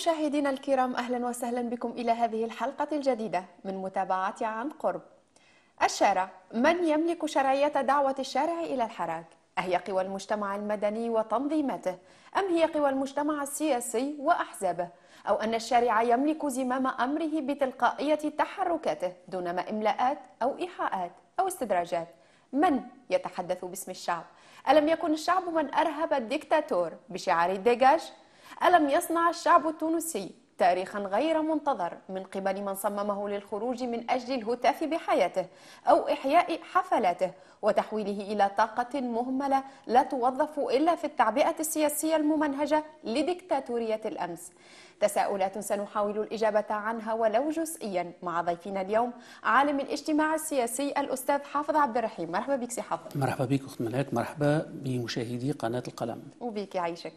مشاهدينا الكرام اهلا وسهلا بكم الى هذه الحلقه الجديده من متابعه عن قرب. الشارع من يملك شرعيه دعوه الشارع الى الحراك؟ اهي قوى المجتمع المدني وتنظيماته ام هي قوى المجتمع السياسي واحزابه؟ او ان الشارع يملك زمام امره بتلقائيه تحركاته دونما املاءات او ايحاءات او استدراجات. من يتحدث باسم الشعب؟ ألم يكن الشعب من أرهب الدكتاتور بشعار الدجاج ألم يصنع الشعب التونسي تاريخا غير منتظر من قبل من صممه للخروج من أجل الهتاف بحياته أو إحياء حفلاته وتحويله إلى طاقة مهملة لا توظف إلا في التعبئة السياسية الممنهجة لديكتاتورية الأمس تساؤلات سنحاول الإجابة عنها ولو جزئيا مع ضيفنا اليوم عالم الاجتماع السياسي الأستاذ حافظ عبد الرحيم مرحبا بك سي حافظ مرحبا بك أخت ملاك مرحبا بمشاهدي قناة القلم وبك يعيشك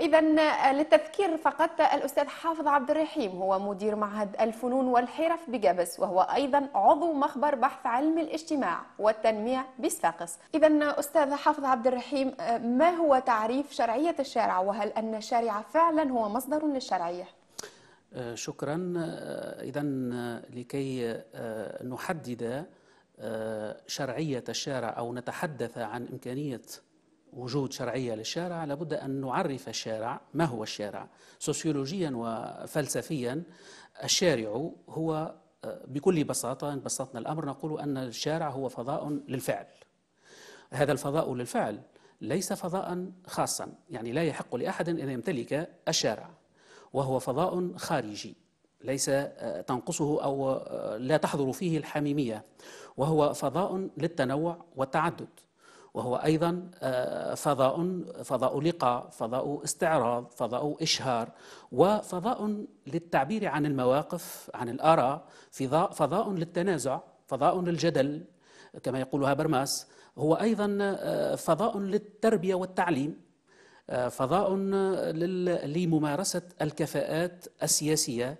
إذا آه، للتذكير فقط آه، الأستاذ حافظ عبد الرحيم هو مدير معهد الفنون والحرف بجبس وهو أيضا عضو مخبر بحث علم الاجتماع والتنمية بساقس إذا أستاذ حافظ عبد الرحيم آه، ما هو تعريف شرعية الشارع وهل أن الشارع فعلا هو مصدر للشرعية؟ شكرا إذا لكي نحدد شرعية الشارع أو نتحدث عن إمكانية وجود شرعية للشارع لابد أن نعرف الشارع ما هو الشارع سوسيولوجيا وفلسفيا الشارع هو آه، بكل بساطة إن بسطنا الأمر نقول أن الشارع هو فضاء للفعل هذا الفضاء للفعل ليس فضاء خاصا يعني لا يحق لأحد أن يمتلك الشارع وهو فضاء خارجي ليس آه، تنقصه أو آه، لا تحضر فيه الحميمية وهو فضاء للتنوع والتعدد وهو أيضا آه، فضاء فضاء لقاء فضاء استعراض فضاء إشهار وفضاء للتعبير عن المواقف عن الآراء فضاء للتنازع فضاء للجدل كما يقولها برماس هو أيضا آه، فضاء للتربية والتعليم آه، فضاء لممارسة الكفاءات السياسية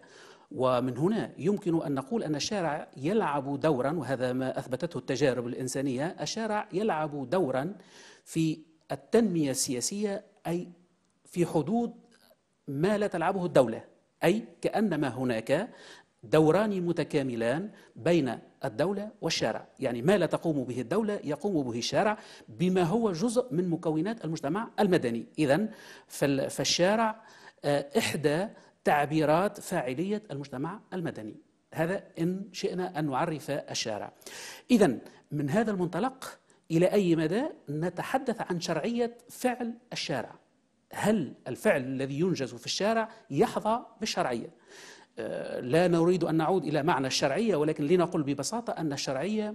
ومن هنا يمكن أن نقول أن الشارع يلعب دورا وهذا ما أثبتته التجارب الإنسانية الشارع يلعب دورا في التنمية السياسية أي في حدود ما لا تلعبه الدولة أي كأنما هناك دوران متكاملان بين الدولة والشارع يعني ما لا تقوم به الدولة يقوم به الشارع بما هو جزء من مكونات المجتمع المدني إذا فالشارع آه، إحدى تعبيرات فاعليه المجتمع المدني هذا ان شئنا ان نعرف الشارع اذا من هذا المنطلق الى اي مدى نتحدث عن شرعيه فعل الشارع هل الفعل الذي ينجز في الشارع يحظى بالشرعيه آه، لا نريد ان نعود الى معنى الشرعيه ولكن لنقل ببساطه ان الشرعيه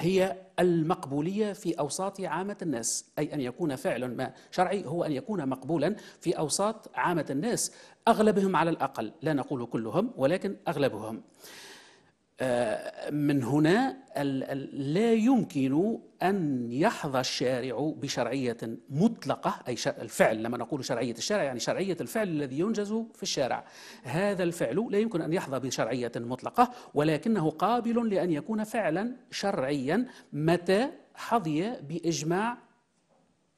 هي المقبولية في أوساط عامة الناس أي أن يكون فعل ما شرعي هو أن يكون مقبولا في أوساط عامة الناس أغلبهم على الأقل لا نقول كلهم ولكن أغلبهم من هنا لا يمكن أن يحظى الشارع بشرعية مطلقة أي الفعل لما نقول شرعية الشارع يعني شرعية الفعل الذي ينجز في الشارع هذا الفعل لا يمكن أن يحظى بشرعية مطلقة ولكنه قابل لأن يكون فعلا شرعيا متى حظي بإجماع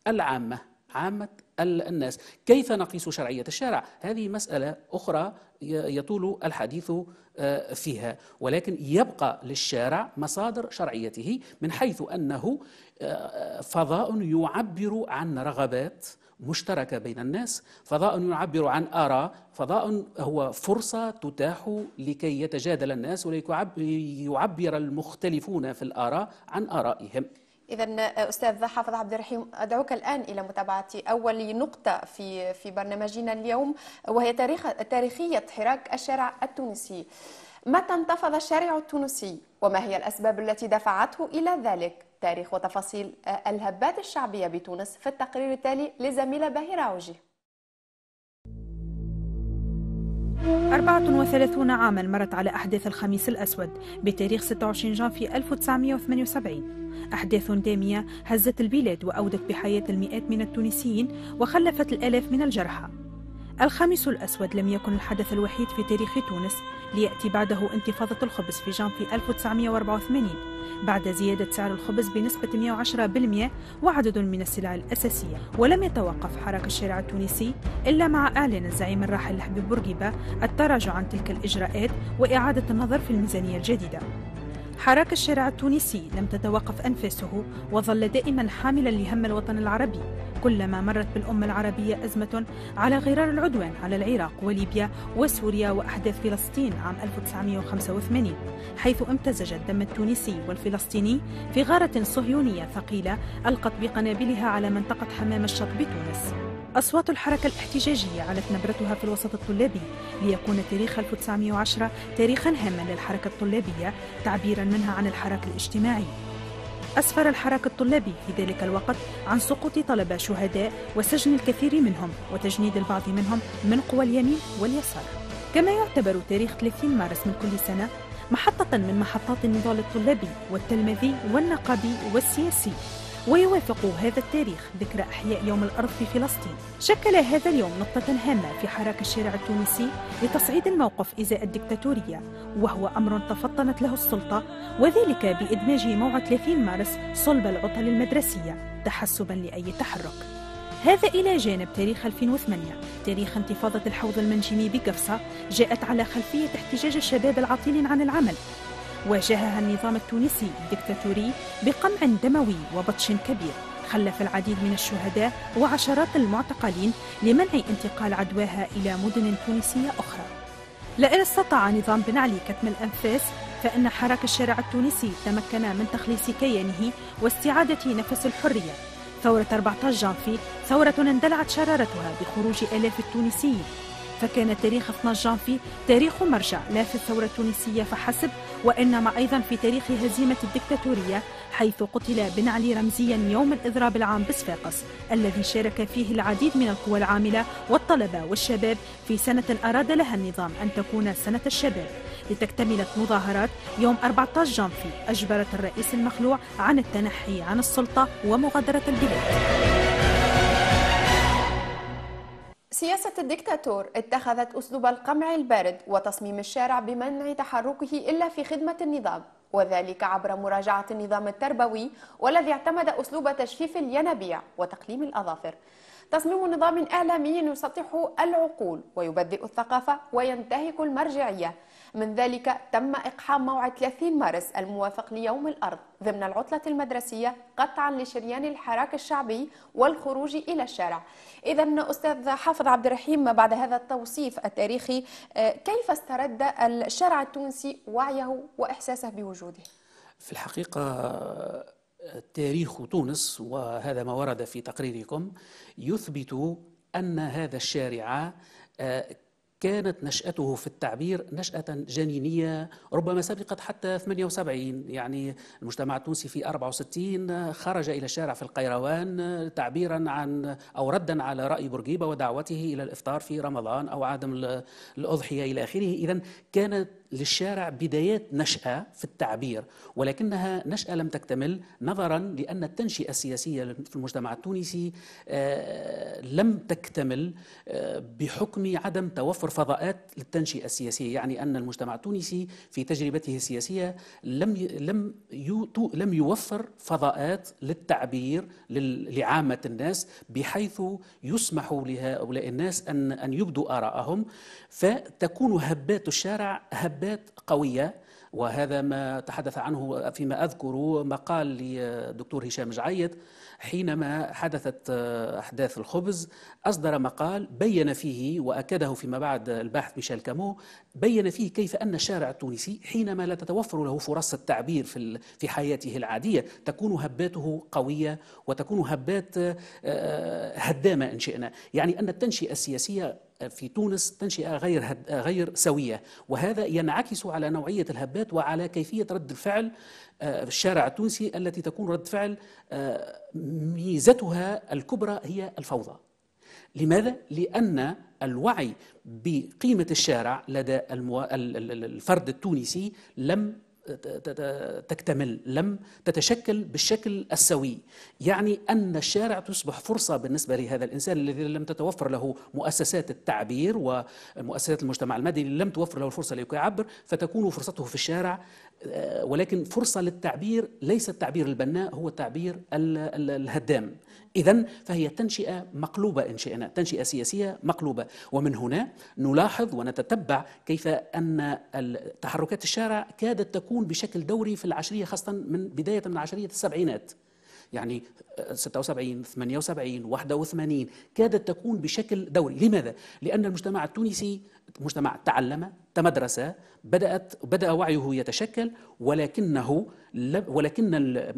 العامة عامة الناس كيف نقيس شرعية الشارع هذه مسألة أخرى يطول الحديث آه، فيها ولكن يبقى للشارع مصادر شرعيته من حيث أنه آه، فضاء يعبر عن رغبات مشتركه بين الناس، فضاء يعبر عن اراء، فضاء هو فرصه تتاح لكي يتجادل الناس وليعبر المختلفون في الاراء عن ارائهم. إذا آه، أستاذ حافظ عبد الرحيم أدعوك الآن إلى متابعة أول نقطة في في برنامجنا اليوم وهي تاريخ تاريخية حراك الشارع التونسي. متى انتفض الشارع التونسي وما هي الأسباب التي دفعته إلى ذلك؟ تاريخ وتفاصيل آه، الهبات الشعبية بتونس في التقرير التالي لزميلة باهرة عوجي. 34 عاما مرت على أحداث الخميس الأسود بتاريخ 26 جانفي 1978 أحداث دامية هزت البلاد وأودت بحياة المئات من التونسيين وخلفت الآلاف من الجرحى الخميس الأسود لم يكن الحدث الوحيد في تاريخ تونس ليأتي بعده انتفاضة الخبز في جانفي 1984 بعد زيادة سعر الخبز بنسبة 110% وعدد من السلع الأساسية ولم يتوقف حراك الشارع التونسي إلا مع أعلن الزعيم الراحل حبيب بورقيبة التراجع عن تلك الإجراءات وإعادة النظر في الميزانية الجديدة حراك الشارع التونسي لم تتوقف أنفاسه وظل دائما حاملا لهم الوطن العربي كلما مرت بالأمة العربية أزمة على غرار العدوان على العراق وليبيا وسوريا وأحداث فلسطين عام 1985 حيث امتزج الدم التونسي والفلسطيني في غارة صهيونية ثقيلة ألقت بقنابلها على منطقة حمام الشط بتونس أصوات الحركة الاحتجاجية علت نبرتها في الوسط الطلابي ليكون تاريخ 1910 تاريخا هاما للحركة الطلابية تعبيرا منها عن الحراك الاجتماعي أسفر الحراك الطلابي في ذلك الوقت عن سقوط طلبة شهداء وسجن الكثير منهم وتجنيد البعض منهم من قوى اليمين واليسار كما يعتبر تاريخ 30 مارس من كل سنة محطة من محطات النضال الطلابي والتلمذي والنقابي والسياسي ويوافق هذا التاريخ ذكرى إحياء يوم الأرض في فلسطين شكل هذا اليوم نقطة هامة في حراك الشارع التونسي لتصعيد الموقف إزاء الدكتاتورية وهو أمر تفطنت له السلطة وذلك بإدماج موعد 30 مارس صلب العطل المدرسية تحسبا لأي تحرك هذا إلى جانب تاريخ 2008 تاريخ انتفاضة الحوض المنجمي بقفصة جاءت على خلفية احتجاج الشباب العاطلين عن العمل واجهها النظام التونسي الدكتاتوري بقمع دموي وبطش كبير خلف العديد من الشهداء وعشرات المعتقلين لمنع انتقال عدواها إلى مدن تونسية أخرى لئن استطاع نظام بن علي كتم الأنفاس فإن حراك الشارع التونسي تمكن من تخليص كيانه واستعادة نفس الحرية ثورة 14 جانفي ثورة اندلعت شرارتها بخروج آلاف التونسيين فكان تاريخ 12 جانفي تاريخ مرجع لا في الثورة التونسية فحسب وإنما أيضا في تاريخ هزيمة الدكتاتورية حيث قتل بن علي رمزيا يوم الإضراب العام بصفاقس الذي شارك فيه العديد من القوى العاملة والطلبة والشباب في سنة أراد لها النظام أن تكون سنة الشباب لتكتملت مظاهرات يوم 14 جانفي أجبرت الرئيس المخلوع عن التنحي عن السلطة ومغادرة البلاد سياسة الدكتاتور اتخذت أسلوب القمع البارد وتصميم الشارع بمنع تحركه إلا في خدمة النظام وذلك عبر مراجعة النظام التربوي والذي اعتمد أسلوب تجفيف الينابيع وتقليم الأظافر تصميم نظام إعلامي يسطح العقول ويبدئ الثقافة وينتهك المرجعية من ذلك تم إقحام موعد 30 مارس الموافق ليوم الأرض ضمن العطلة المدرسية قطعا لشريان الحراك الشعبي والخروج إلى الشارع إذا أستاذ حافظ عبد الرحيم بعد هذا التوصيف التاريخي آه، كيف استرد الشارع التونسي وعيه وإحساسه بوجوده؟ في الحقيقة تاريخ تونس وهذا ما ورد في تقريركم يثبت أن هذا الشارع آه، كانت نشأته في التعبير نشأة جنينية ربما سبقت حتى 78 يعني المجتمع التونسي في 64 خرج إلى الشارع في القيروان تعبيرا عن أو ردا على رأي بورقيبة ودعوته إلى الإفطار في رمضان أو عدم الأضحية إلى آخره إذا كانت للشارع بدايات نشأة في التعبير ولكنها نشأة لم تكتمل نظرا لأن التنشئة السياسية في المجتمع التونسي آه، لم تكتمل آه، بحكم عدم توفر فضاءات للتنشئة السياسية يعني أن المجتمع التونسي في تجربته السياسية لم لم لم يوفر فضاءات للتعبير لعامة الناس بحيث يسمح لهؤلاء الناس أن أن يبدوا آراءهم فتكون هبات الشارع هب منبات قويه وهذا ما تحدث عنه فيما اذكر مقال للدكتور هشام جعيد حينما حدثت احداث الخبز اصدر مقال بين فيه واكده فيما بعد الباحث ميشيل كامو بين فيه كيف ان الشارع التونسي حينما لا تتوفر له فرص التعبير في في حياته العاديه تكون هباته قويه وتكون هبات آه، هدامه ان شئنا يعني ان التنشئه السياسيه في تونس تنشئه غير هد... غير سويه وهذا ينعكس على نوعيه الهبات وعلى كيفيه رد الفعل آه، في الشارع التونسي التي تكون رد فعل آه، ميزتها الكبرى هي الفوضى لماذا؟ لأن الوعي بقيمة الشارع لدى الفرد التونسي لم تكتمل لم تتشكل بالشكل السوي يعني أن الشارع تصبح فرصة بالنسبة لهذا الإنسان الذي لم تتوفر له مؤسسات التعبير ومؤسسات المجتمع المدني لم توفر له الفرصة ليعبر فتكون فرصته في الشارع ولكن فرصة للتعبير ليس التعبير البناء هو التعبير الهدام إذا فهي تنشئة مقلوبة إن شئنا تنشئة سياسية مقلوبة ومن هنا نلاحظ ونتتبع كيف أن تحركات الشارع كادت تكون بشكل دوري في العشرية خاصة من بداية من عشرية السبعينات يعني 76 78 81 كادت تكون بشكل دوري لماذا لان المجتمع التونسي مجتمع تعلم تمدرس بدات بدا وعيه يتشكل ولكنه ولكن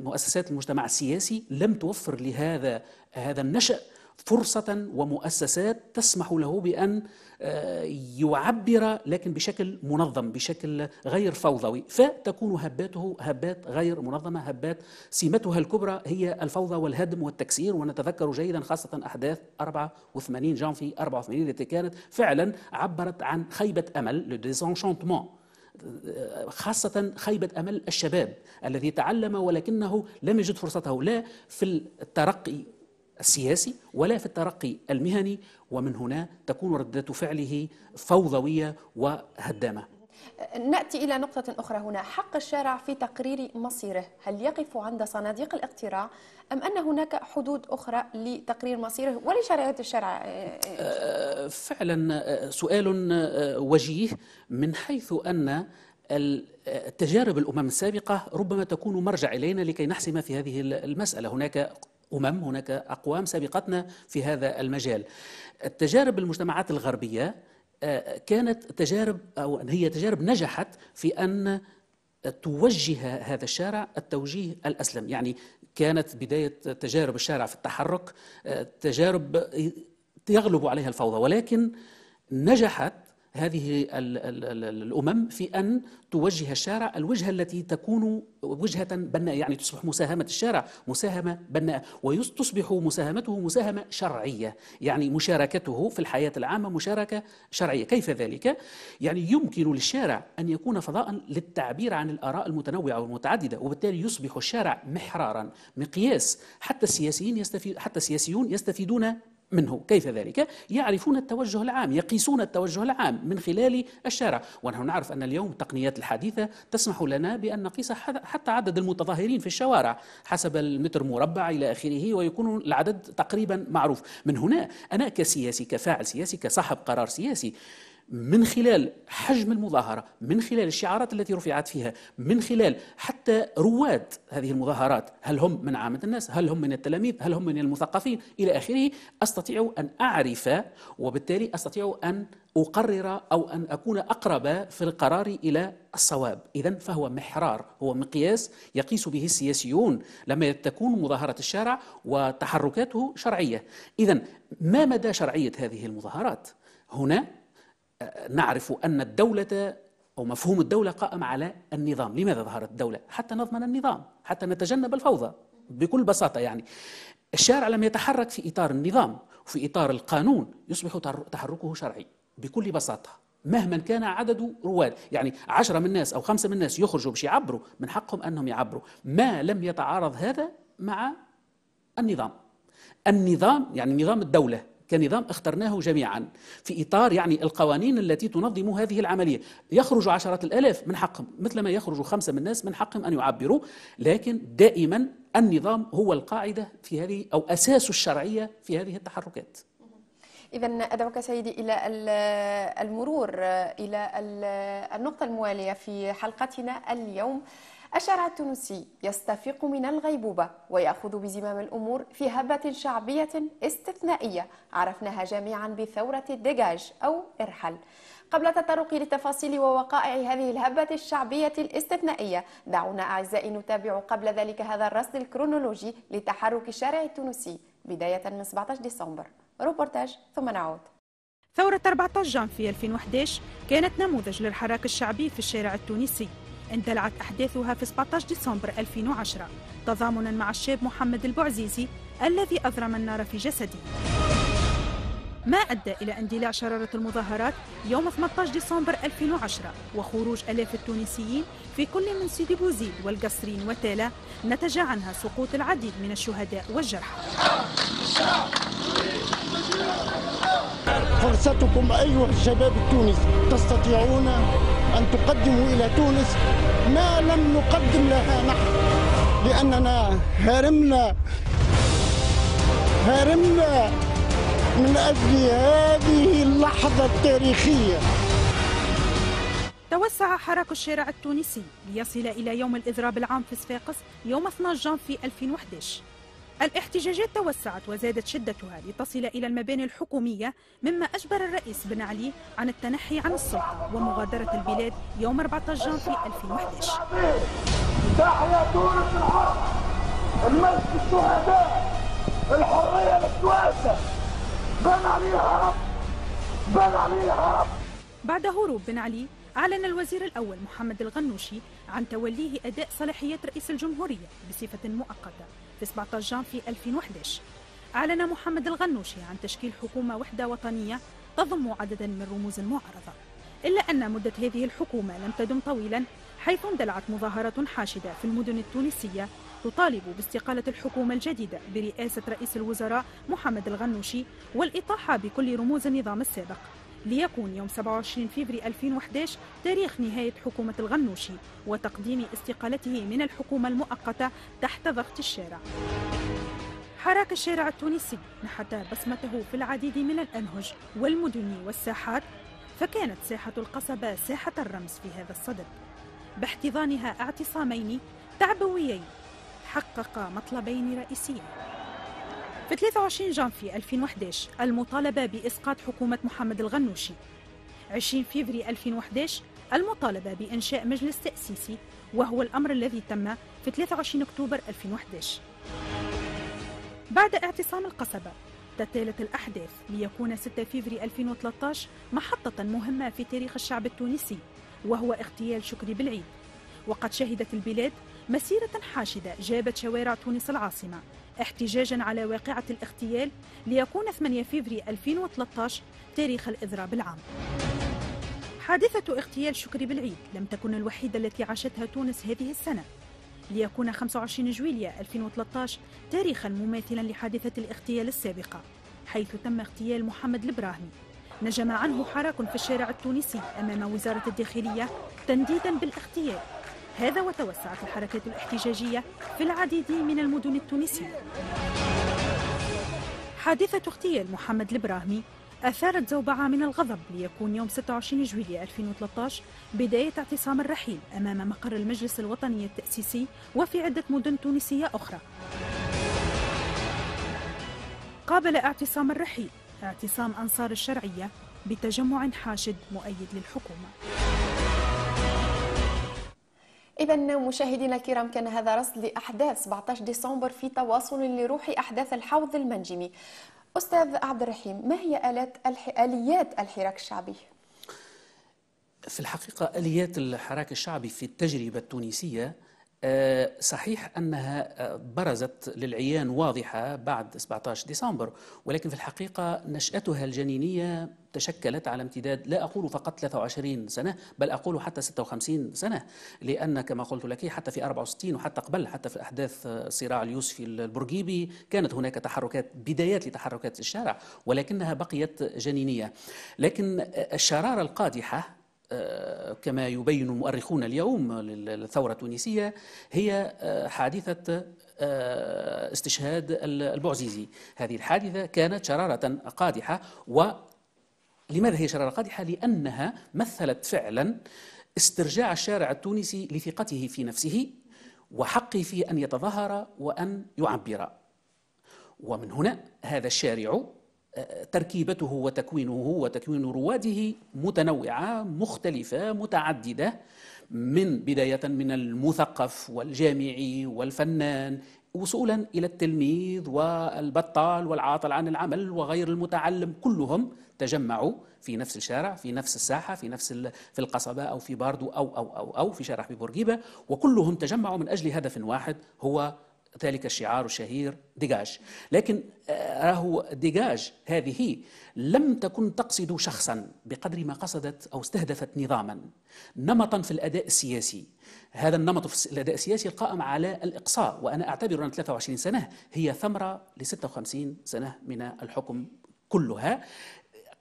مؤسسات المجتمع السياسي لم توفر لهذا هذا النشأ فرصة ومؤسسات تسمح له بأن آه، يعبر لكن بشكل منظم بشكل غير فوضوي فتكون هباته هبات غير منظمة هبات سمتها الكبرى هي الفوضى والهدم والتكسير ونتذكر جيدا خاصة أحداث 84 جانفي 84 التي كانت فعلا عبرت عن خيبة أمل لو آه، خاصة خيبة أمل الشباب الذي تعلم ولكنه لم يجد فرصته لا في الترقي السياسي ولا في الترقي المهني ومن هنا تكون ردة فعله فوضوية وهدامة ناتي الى نقطه اخرى هنا حق الشارع في تقرير مصيره هل يقف عند صناديق الاقتراع ام ان هناك حدود اخرى لتقرير مصيره ولشرعيه الشارع أه، فعلا أه، سؤال أه، وجيه من حيث ان التجارب الامم السابقه ربما تكون مرجع الينا لكي نحسم في هذه المساله هناك أمم هناك أقوام سبقتنا في هذا المجال التجارب المجتمعات الغربية آه، كانت تجارب أو هي تجارب نجحت في أن توجه هذا الشارع التوجيه الأسلم يعني كانت بداية تجارب الشارع في التحرك آه، تجارب يغلب عليها الفوضى ولكن نجحت هذه الأمم في أن توجه الشارع الوجهة التي تكون وجهة بناء يعني تصبح مساهمة الشارع مساهمة بناء وتصبح مساهمته مساهمة شرعية يعني مشاركته في الحياة العامة مشاركة شرعية كيف ذلك؟ يعني يمكن للشارع أن يكون فضاء للتعبير عن الآراء المتنوعة والمتعددة وبالتالي يصبح الشارع محرارا مقياس حتى السياسيين يستفيد حتى السياسيون يستفيدون منه كيف ذلك؟ يعرفون التوجه العام يقيسون التوجه العام من خلال الشارع ونحن نعرف أن اليوم التقنيات الحديثة تسمح لنا بأن نقيس حتى عدد المتظاهرين في الشوارع حسب المتر مربع إلى آخره ويكون العدد تقريبا معروف من هنا أنا كسياسي كفاعل سياسي كصاحب قرار سياسي من خلال حجم المظاهرة من خلال الشعارات التي رفعت فيها من خلال حتى رواد هذه المظاهرات هل هم من عامة الناس هل هم من التلاميذ هل هم من المثقفين إلى آخره أستطيع أن أعرف وبالتالي أستطيع أن أقرر أو أن أكون أقرب في القرار إلى الصواب إذا فهو محرار هو مقياس يقيس به السياسيون لما تكون مظاهرة الشارع وتحركاته شرعية إذا ما مدى شرعية هذه المظاهرات هنا نعرف أن الدولة أو مفهوم الدولة قائم على النظام لماذا ظهرت الدولة؟ حتى نضمن النظام حتى نتجنب الفوضى بكل بساطة يعني الشارع لم يتحرك في إطار النظام وفي إطار القانون يصبح تحركه شرعي بكل بساطة مهما كان عدد رواد يعني عشرة من الناس أو خمسة من الناس يخرجوا باش يعبروا من حقهم أنهم يعبروا ما لم يتعارض هذا مع النظام النظام يعني نظام الدولة كنظام اخترناه جميعا في إطار يعني القوانين التي تنظم هذه العملية يخرج عشرات الآلاف من حقهم مثل ما يخرج خمسة من الناس من حقهم أن يعبروا لكن دائما النظام هو القاعدة في هذه أو أساس الشرعية في هذه التحركات إذا أدعوك سيدي إلى المرور إلى النقطة الموالية في حلقتنا اليوم أشار التونسي يستفيق من الغيبوبة ويأخذ بزمام الأمور في هبة شعبية استثنائية عرفناها جميعا بثورة الدجاج أو إرحل قبل التطرق لتفاصيل ووقائع هذه الهبة الشعبية الاستثنائية دعونا أعزائي نتابع قبل ذلك هذا الرصد الكرونولوجي لتحرك الشارع التونسي بداية من 17 ديسمبر روبورتاج ثم نعود ثورة 14 جانفي 2011 كانت نموذج للحراك الشعبي في الشارع التونسي اندلعت أحداثها في 17 ديسمبر 2010 تضامنا مع الشاب محمد البعزيزي الذي أضرم النار في جسده ما أدى إلى اندلاع شرارة المظاهرات يوم 18 ديسمبر 2010 وخروج ألاف التونسيين في كل من سيدي بوزيد والقصرين وتالا نتج عنها سقوط العديد من الشهداء والجرحى فرصتكم أيها الشباب التونسي تستطيعون أن تقدموا إلى تونس ما لم نقدم لها نحن لأننا هرمنا هرمنا من أجل هذه اللحظة التاريخية توسع حراك الشارع التونسي ليصل إلى يوم الإضراب العام في صفاقس يوم 12 جانفي 2011 الاحتجاجات توسعت وزادت شدتها لتصل إلى المباني الحكومية مما أجبر الرئيس بن علي عن التنحي عن السلطة ومغادرة البلاد يوم 14 جانفي 2011 تحيا تونس الحر المجد الشهداء الحرية للتواسة بن علي هرب بن علي هرب بعد هروب بن علي أعلن الوزير الأول محمد الغنوشي عن توليه أداء صلاحيات رئيس الجمهورية بصفة مؤقتة في 17 جانفي 2011 أعلن محمد الغنوشي عن تشكيل حكومة وحدة وطنية تضم عددا من رموز المعارضة إلا أن مدة هذه الحكومة لم تدم طويلا حيث اندلعت مظاهرة حاشدة في المدن التونسية تطالب باستقالة الحكومة الجديدة برئاسة رئيس الوزراء محمد الغنوشي والإطاحة بكل رموز النظام السابق ليكون يوم 27 فبراير 2011 تاريخ نهاية حكومة الغنوشي وتقديم استقالته من الحكومة المؤقتة تحت ضغط الشارع حراك الشارع التونسي نحت بصمته في العديد من الأنهج والمدن والساحات فكانت ساحة القصبة ساحة الرمز في هذا الصدد باحتضانها اعتصامين تعبويين حقق مطلبين رئيسيين في 23 جانفي 2011 المطالبة بإسقاط حكومة محمد الغنوشي 20 فيفري 2011 المطالبة بإنشاء مجلس تأسيسي وهو الأمر الذي تم في 23 أكتوبر 2011 بعد اعتصام القصبة تتالت الأحداث ليكون 6 فيفري 2013 محطة مهمة في تاريخ الشعب التونسي وهو اغتيال شكري بالعيد وقد شهدت البلاد مسيرة حاشدة جابت شوارع تونس العاصمة احتجاجا على واقعة الاغتيال ليكون 8 فيفري 2013 تاريخ الإضراب العام حادثة اغتيال شكري بالعيد لم تكن الوحيدة التي عاشتها تونس هذه السنة ليكون 25 جويليا 2013 تاريخا مماثلا لحادثة الاغتيال السابقة حيث تم اغتيال محمد البراهمي نجم عنه حراك في الشارع التونسي أمام وزارة الداخلية تنديدا بالاغتيال هذا وتوسعت الحركات الاحتجاجية في العديد من المدن التونسية حادثة اغتيال محمد البراهمي أثارت زوبعة من الغضب ليكون يوم 26 جويلية 2013 بداية اعتصام الرحيل أمام مقر المجلس الوطني التأسيسي وفي عدة مدن تونسية أخرى قابل اعتصام الرحيل اعتصام أنصار الشرعية بتجمع حاشد مؤيد للحكومة إذا مشاهدينا الكرام كان هذا رصد لأحداث 17 ديسمبر في تواصل لروح أحداث الحوض المنجمي. أستاذ عبد الرحيم ما هي آلات الح... آليات الحراك الشعبي؟ في الحقيقة آليات الحراك الشعبي في التجربة التونسية آه، صحيح انها آه، برزت للعيان واضحه بعد 17 ديسمبر ولكن في الحقيقه نشاتها الجنينيه تشكلت على امتداد لا اقول فقط 23 سنه بل اقول حتى 56 سنه لان كما قلت لك حتى في 64 وحتى قبل حتى في احداث صراع اليوسفي البرجيبي كانت هناك تحركات بدايات لتحركات الشارع ولكنها بقيت جنينيه لكن آه، الشراره القادحه كما يبين مؤرخون اليوم للثورة التونسية هي آه، حادثة آه، استشهاد البعزيزي هذه الحادثة كانت شرارة قادحة ولماذا هي شرارة قادحة؟ لأنها مثلت فعلا استرجاع الشارع التونسي لثقته في نفسه وحقه في أن يتظاهر وأن يعبر ومن هنا هذا الشارع تركيبته وتكوينه وتكوين رواده متنوعه مختلفه متعدده من بدايه من المثقف والجامعي والفنان وصولا الى التلميذ والبطال والعاطل عن العمل وغير المتعلم كلهم تجمعوا في نفس الشارع في نفس الساحه في نفس في القصبه او في باردو او او او او في شارع بورقيبه وكلهم تجمعوا من اجل هدف واحد هو ذلك الشعار الشهير ديجاج لكن آه، راهو ديجاج هذه لم تكن تقصد شخصا بقدر ما قصدت أو استهدفت نظاما نمطا في الأداء السياسي هذا النمط في الأداء السياسي القائم على الإقصاء وأنا أعتبر أن 23 سنة هي ثمرة ل 56 سنة من الحكم كلها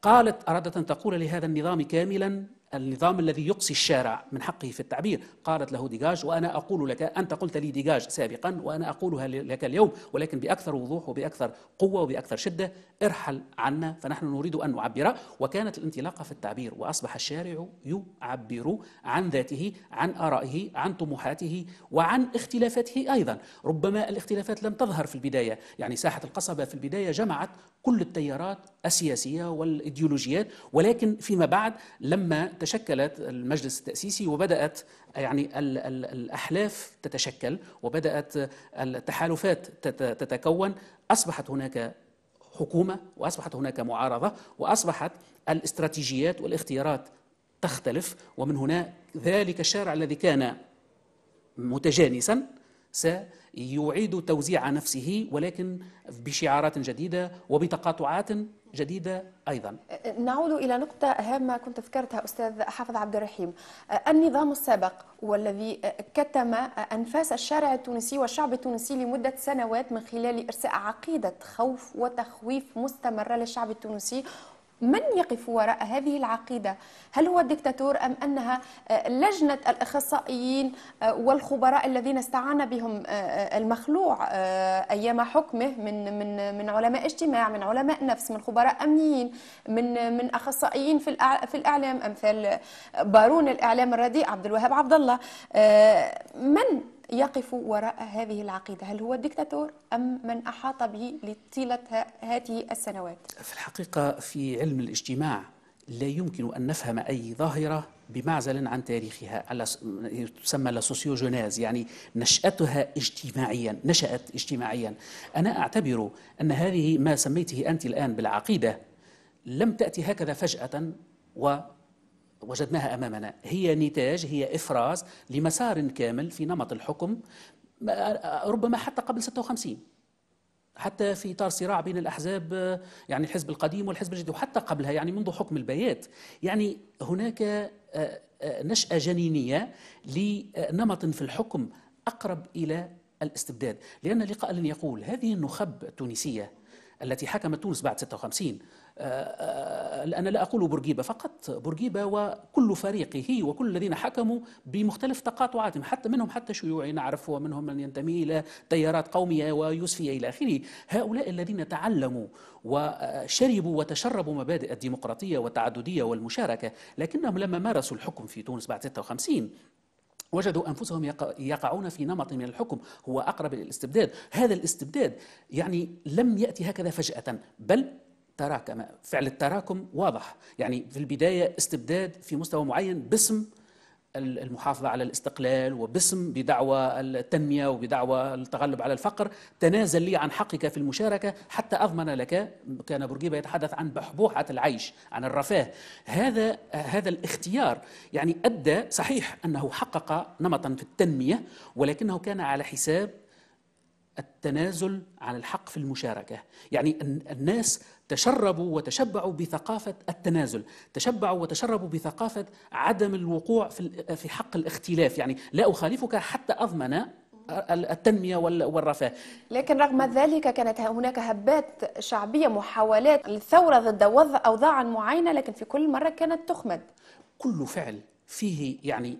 قالت أرادت أن تقول لهذا النظام كاملا النظام الذي يقصي الشارع من حقه في التعبير قالت له ديجاج وأنا أقول لك أنت قلت لي ديجاج سابقا وأنا أقولها لك اليوم ولكن بأكثر وضوح وبأكثر قوة وبأكثر شدة ارحل عنا فنحن نريد أن نعبر وكانت الانطلاقة في التعبير وأصبح الشارع يعبر عن ذاته عن آرائه عن طموحاته وعن اختلافاته أيضا ربما الاختلافات لم تظهر في البداية يعني ساحة القصبة في البداية جمعت كل التيارات السياسيه والايديولوجيات ولكن فيما بعد لما تشكلت المجلس التاسيسي وبدات يعني الـ الـ الاحلاف تتشكل وبدات التحالفات تتكون اصبحت هناك حكومه واصبحت هناك معارضه واصبحت الاستراتيجيات والاختيارات تختلف ومن هنا ذلك الشارع الذي كان متجانسا سيعيد توزيع نفسه ولكن بشعارات جديدة وبتقاطعات جديدة أيضا نعود إلى نقطة هامة كنت ذكرتها أستاذ حافظ عبد الرحيم النظام السابق والذي كتم أنفاس الشارع التونسي والشعب التونسي لمدة سنوات من خلال إرساء عقيدة خوف وتخويف مستمرة للشعب التونسي من يقف وراء هذه العقيدة هل هو الدكتاتور أم أنها آه، لجنة الأخصائيين آه، والخبراء الذين استعان بهم آه، المخلوع أيام حكمه من من من علماء اجتماع من علماء نفس من خبراء أمنيين من من أخصائيين في في الإعلام أمثال بارون الإعلام الرديء عبد الوهاب عبد الله من يقف وراء هذه العقيدة هل هو الدكتاتور أم من أحاط به لطيلة هذه السنوات في الحقيقة في علم الاجتماع لا يمكن أن نفهم أي ظاهرة بمعزل عن تاريخها على تسمى لاسوسيوجوناز يعني نشأتها اجتماعيا نشأت اجتماعيا أنا أعتبر أن هذه ما سميته أنت الآن بالعقيدة لم تأتي هكذا فجأة و وجدناها امامنا هي نتاج هي افراز لمسار كامل في نمط الحكم ربما حتى قبل 56 حتى في اطار صراع بين الاحزاب يعني الحزب القديم والحزب الجديد وحتى قبلها يعني منذ حكم البيات يعني هناك آه، آه، نشاه جنينيه لنمط في الحكم اقرب الى الاستبداد لان لقاء لن يقول هذه النخب التونسيه التي حكمت تونس بعد 56 آه، آه، أنا لا أقول بورقيبة فقط بورقيبة وكل فريقه وكل الذين حكموا بمختلف تقاطعاتهم حتى منهم حتى شيوعي نعرف ومنهم من ينتمي إلى تيارات قومية ويوسفية إلى آخره هؤلاء الذين تعلموا وشربوا وتشربوا مبادئ الديمقراطية والتعددية والمشاركة لكنهم لما مارسوا الحكم في تونس بعد 56 وجدوا انفسهم يقعون في نمط من الحكم هو اقرب للاستبداد، هذا الاستبداد يعني لم ياتي هكذا فجأة بل تراكم فعل التراكم واضح يعني في البداية استبداد في مستوى معين باسم المحافظة على الاستقلال وباسم بدعوى التنمية وبدعوى التغلب على الفقر تنازل لي عن حقك في المشاركة حتى أضمن لك كان بورقيبة يتحدث عن بحبوحة العيش عن الرفاه هذا هذا الاختيار يعني أدى صحيح أنه حقق نمطا في التنمية ولكنه كان على حساب التنازل عن الحق في المشاركة يعني الناس تشربوا وتشبعوا بثقافة التنازل تشبعوا وتشربوا بثقافة عدم الوقوع في, حق الاختلاف يعني لا أخالفك حتى أضمن التنميه والرفاه. لكن رغم ذلك كانت هناك هبات شعبيه محاولات للثوره ضد وضع اوضاع معينه لكن في كل مره كانت تخمد. كل فعل فيه يعني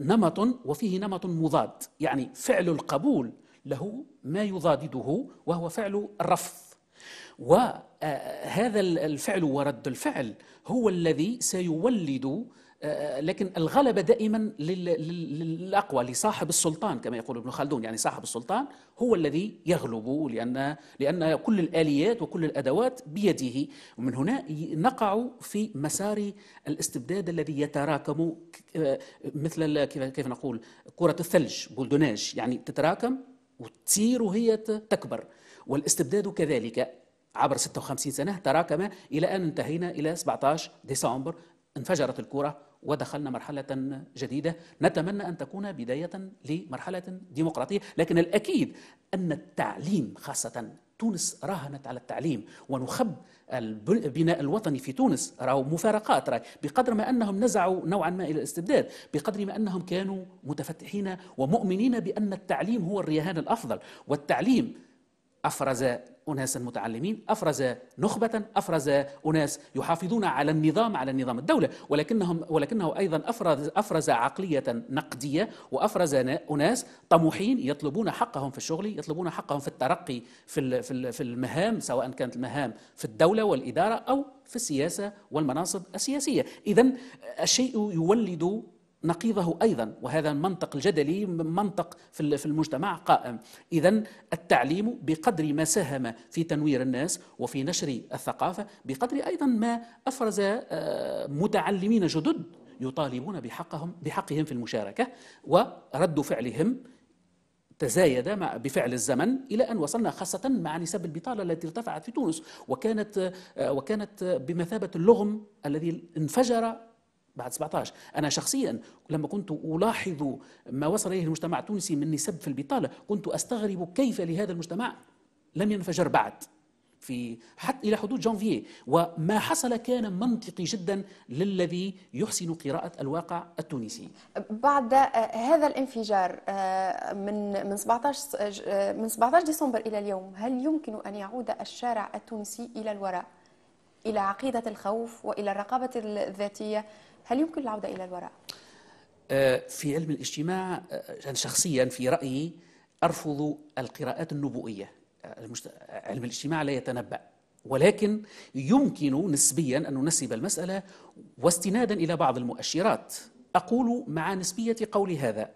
نمط وفيه نمط مضاد، يعني فعل القبول له ما يضادده وهو فعل الرفض. وهذا آه، الفعل ورد الفعل هو الذي سيولد آه، لكن الغلبة دائما للأقوى لصاحب السلطان كما يقول ابن خلدون يعني صاحب السلطان هو الذي يغلب لأن لأن كل الآليات وكل الأدوات بيده ومن هنا نقع في مسار الاستبداد الذي يتراكم آه، مثل كيف نقول كرة الثلج بولدوناج يعني تتراكم وتصير وهي تكبر والاستبداد كذلك عبر 56 سنة تراكم إلى أن انتهينا إلى 17 ديسمبر انفجرت الكرة ودخلنا مرحلة جديدة نتمنى أن تكون بداية لمرحلة ديمقراطية لكن الأكيد أن التعليم خاصة تونس راهنت على التعليم ونخب البناء الوطني في تونس راهو مفارقات راي بقدر ما انهم نزعوا نوعا ما الى الاستبداد بقدر ما انهم كانوا متفتحين ومؤمنين بان التعليم هو الرهان الافضل والتعليم افرز اناسا متعلمين افرز نخبه افرز اناس يحافظون على النظام على نظام الدوله ولكنهم ولكنه ايضا افرز افرز عقليه نقديه وافرز اناس طموحين يطلبون حقهم في الشغل يطلبون حقهم في الترقي في في المهام سواء كانت المهام في الدوله والاداره او في السياسه والمناصب السياسيه اذا الشيء يولد نقيضه ايضا وهذا المنطق الجدلي منطق في المجتمع قائم اذا التعليم بقدر ما ساهم في تنوير الناس وفي نشر الثقافه بقدر ايضا ما افرز آه، متعلمين جدد يطالبون بحقهم بحقهم في المشاركه ورد فعلهم تزايد مع بفعل الزمن الى ان وصلنا خاصه مع نسب البطاله التي ارتفعت في تونس وكانت آه، وكانت بمثابه اللغم الذي انفجر بعد 17 أنا شخصيا لما كنت ألاحظ ما وصل إليه المجتمع التونسي من نسب في البطالة كنت أستغرب كيف لهذا المجتمع لم ينفجر بعد في حتى إلى حدود جانفييه وما حصل كان منطقي جدا للذي يحسن قراءة الواقع التونسي بعد آه، هذا الانفجار آه، من من 17 آه، من 17 ديسمبر إلى اليوم هل يمكن أن يعود الشارع التونسي إلى الوراء إلى عقيدة الخوف وإلى الرقابة الذاتية هل يمكن العودة إلى الوراء؟ آه، في علم الاجتماع آه، أنا شخصيا في رأيي أرفض القراءات النبوئية آه، علم الاجتماع لا يتنبأ ولكن يمكن نسبيا أن ننسب المسألة واستنادا إلى بعض المؤشرات أقول مع نسبية قول هذا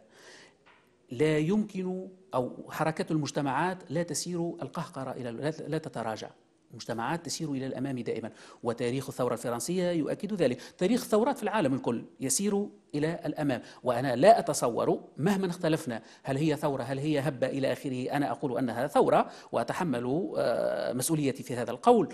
لا يمكن أو حركة المجتمعات لا تسير القهقرة إلى لا تتراجع مجتمعات تسير إلى الأمام دائما وتاريخ الثورة الفرنسية يؤكد ذلك تاريخ الثورات في العالم الكل يسير إلى الأمام وأنا لا أتصور مهما اختلفنا هل هي ثورة هل هي هبة إلى آخره أنا أقول أنها ثورة وأتحمل آه، مسؤوليتي في هذا القول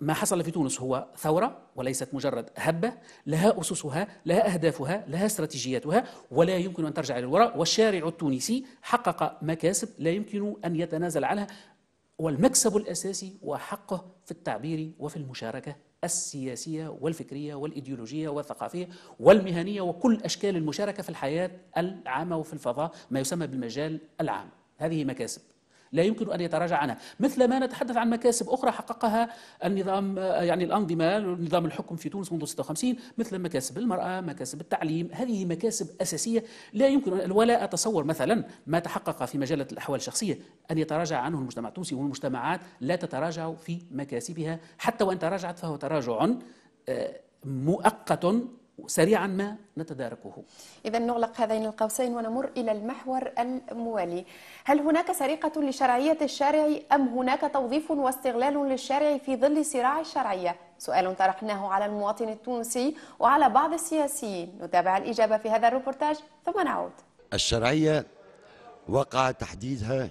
ما حصل في تونس هو ثورة وليست مجرد هبة لها أسسها لها أهدافها لها استراتيجيتها ولا يمكن أن ترجع للوراء والشارع التونسي حقق مكاسب لا يمكن أن يتنازل عنها والمكسب الأساسي وحقه في التعبير وفي المشاركة السياسية والفكرية والإيديولوجية والثقافية والمهنية وكل أشكال المشاركة في الحياة العامة وفي الفضاء ما يسمى بالمجال العام هذه مكاسب لا يمكن أن يتراجع عنها مثل ما نتحدث عن مكاسب أخرى حققها النظام يعني الأنظمة نظام الحكم في تونس منذ 56 مثل مكاسب المرأة مكاسب التعليم هذه مكاسب أساسية لا يمكن ولا أتصور مثلا ما تحقق في مجلة الأحوال الشخصية أن يتراجع عنه المجتمع التونسي والمجتمعات لا تتراجع في مكاسبها حتى وإن تراجعت فهو تراجع آه، مؤقت سريعا ما نتداركه إذا نغلق هذين القوسين ونمر إلى المحور الموالي هل هناك سرقة لشرعية الشارع أم هناك توظيف واستغلال للشارع في ظل صراع الشرعية؟ سؤال طرحناه على المواطن التونسي وعلى بعض السياسيين نتابع الإجابة في هذا الروبورتاج ثم نعود الشرعية وقع تحديدها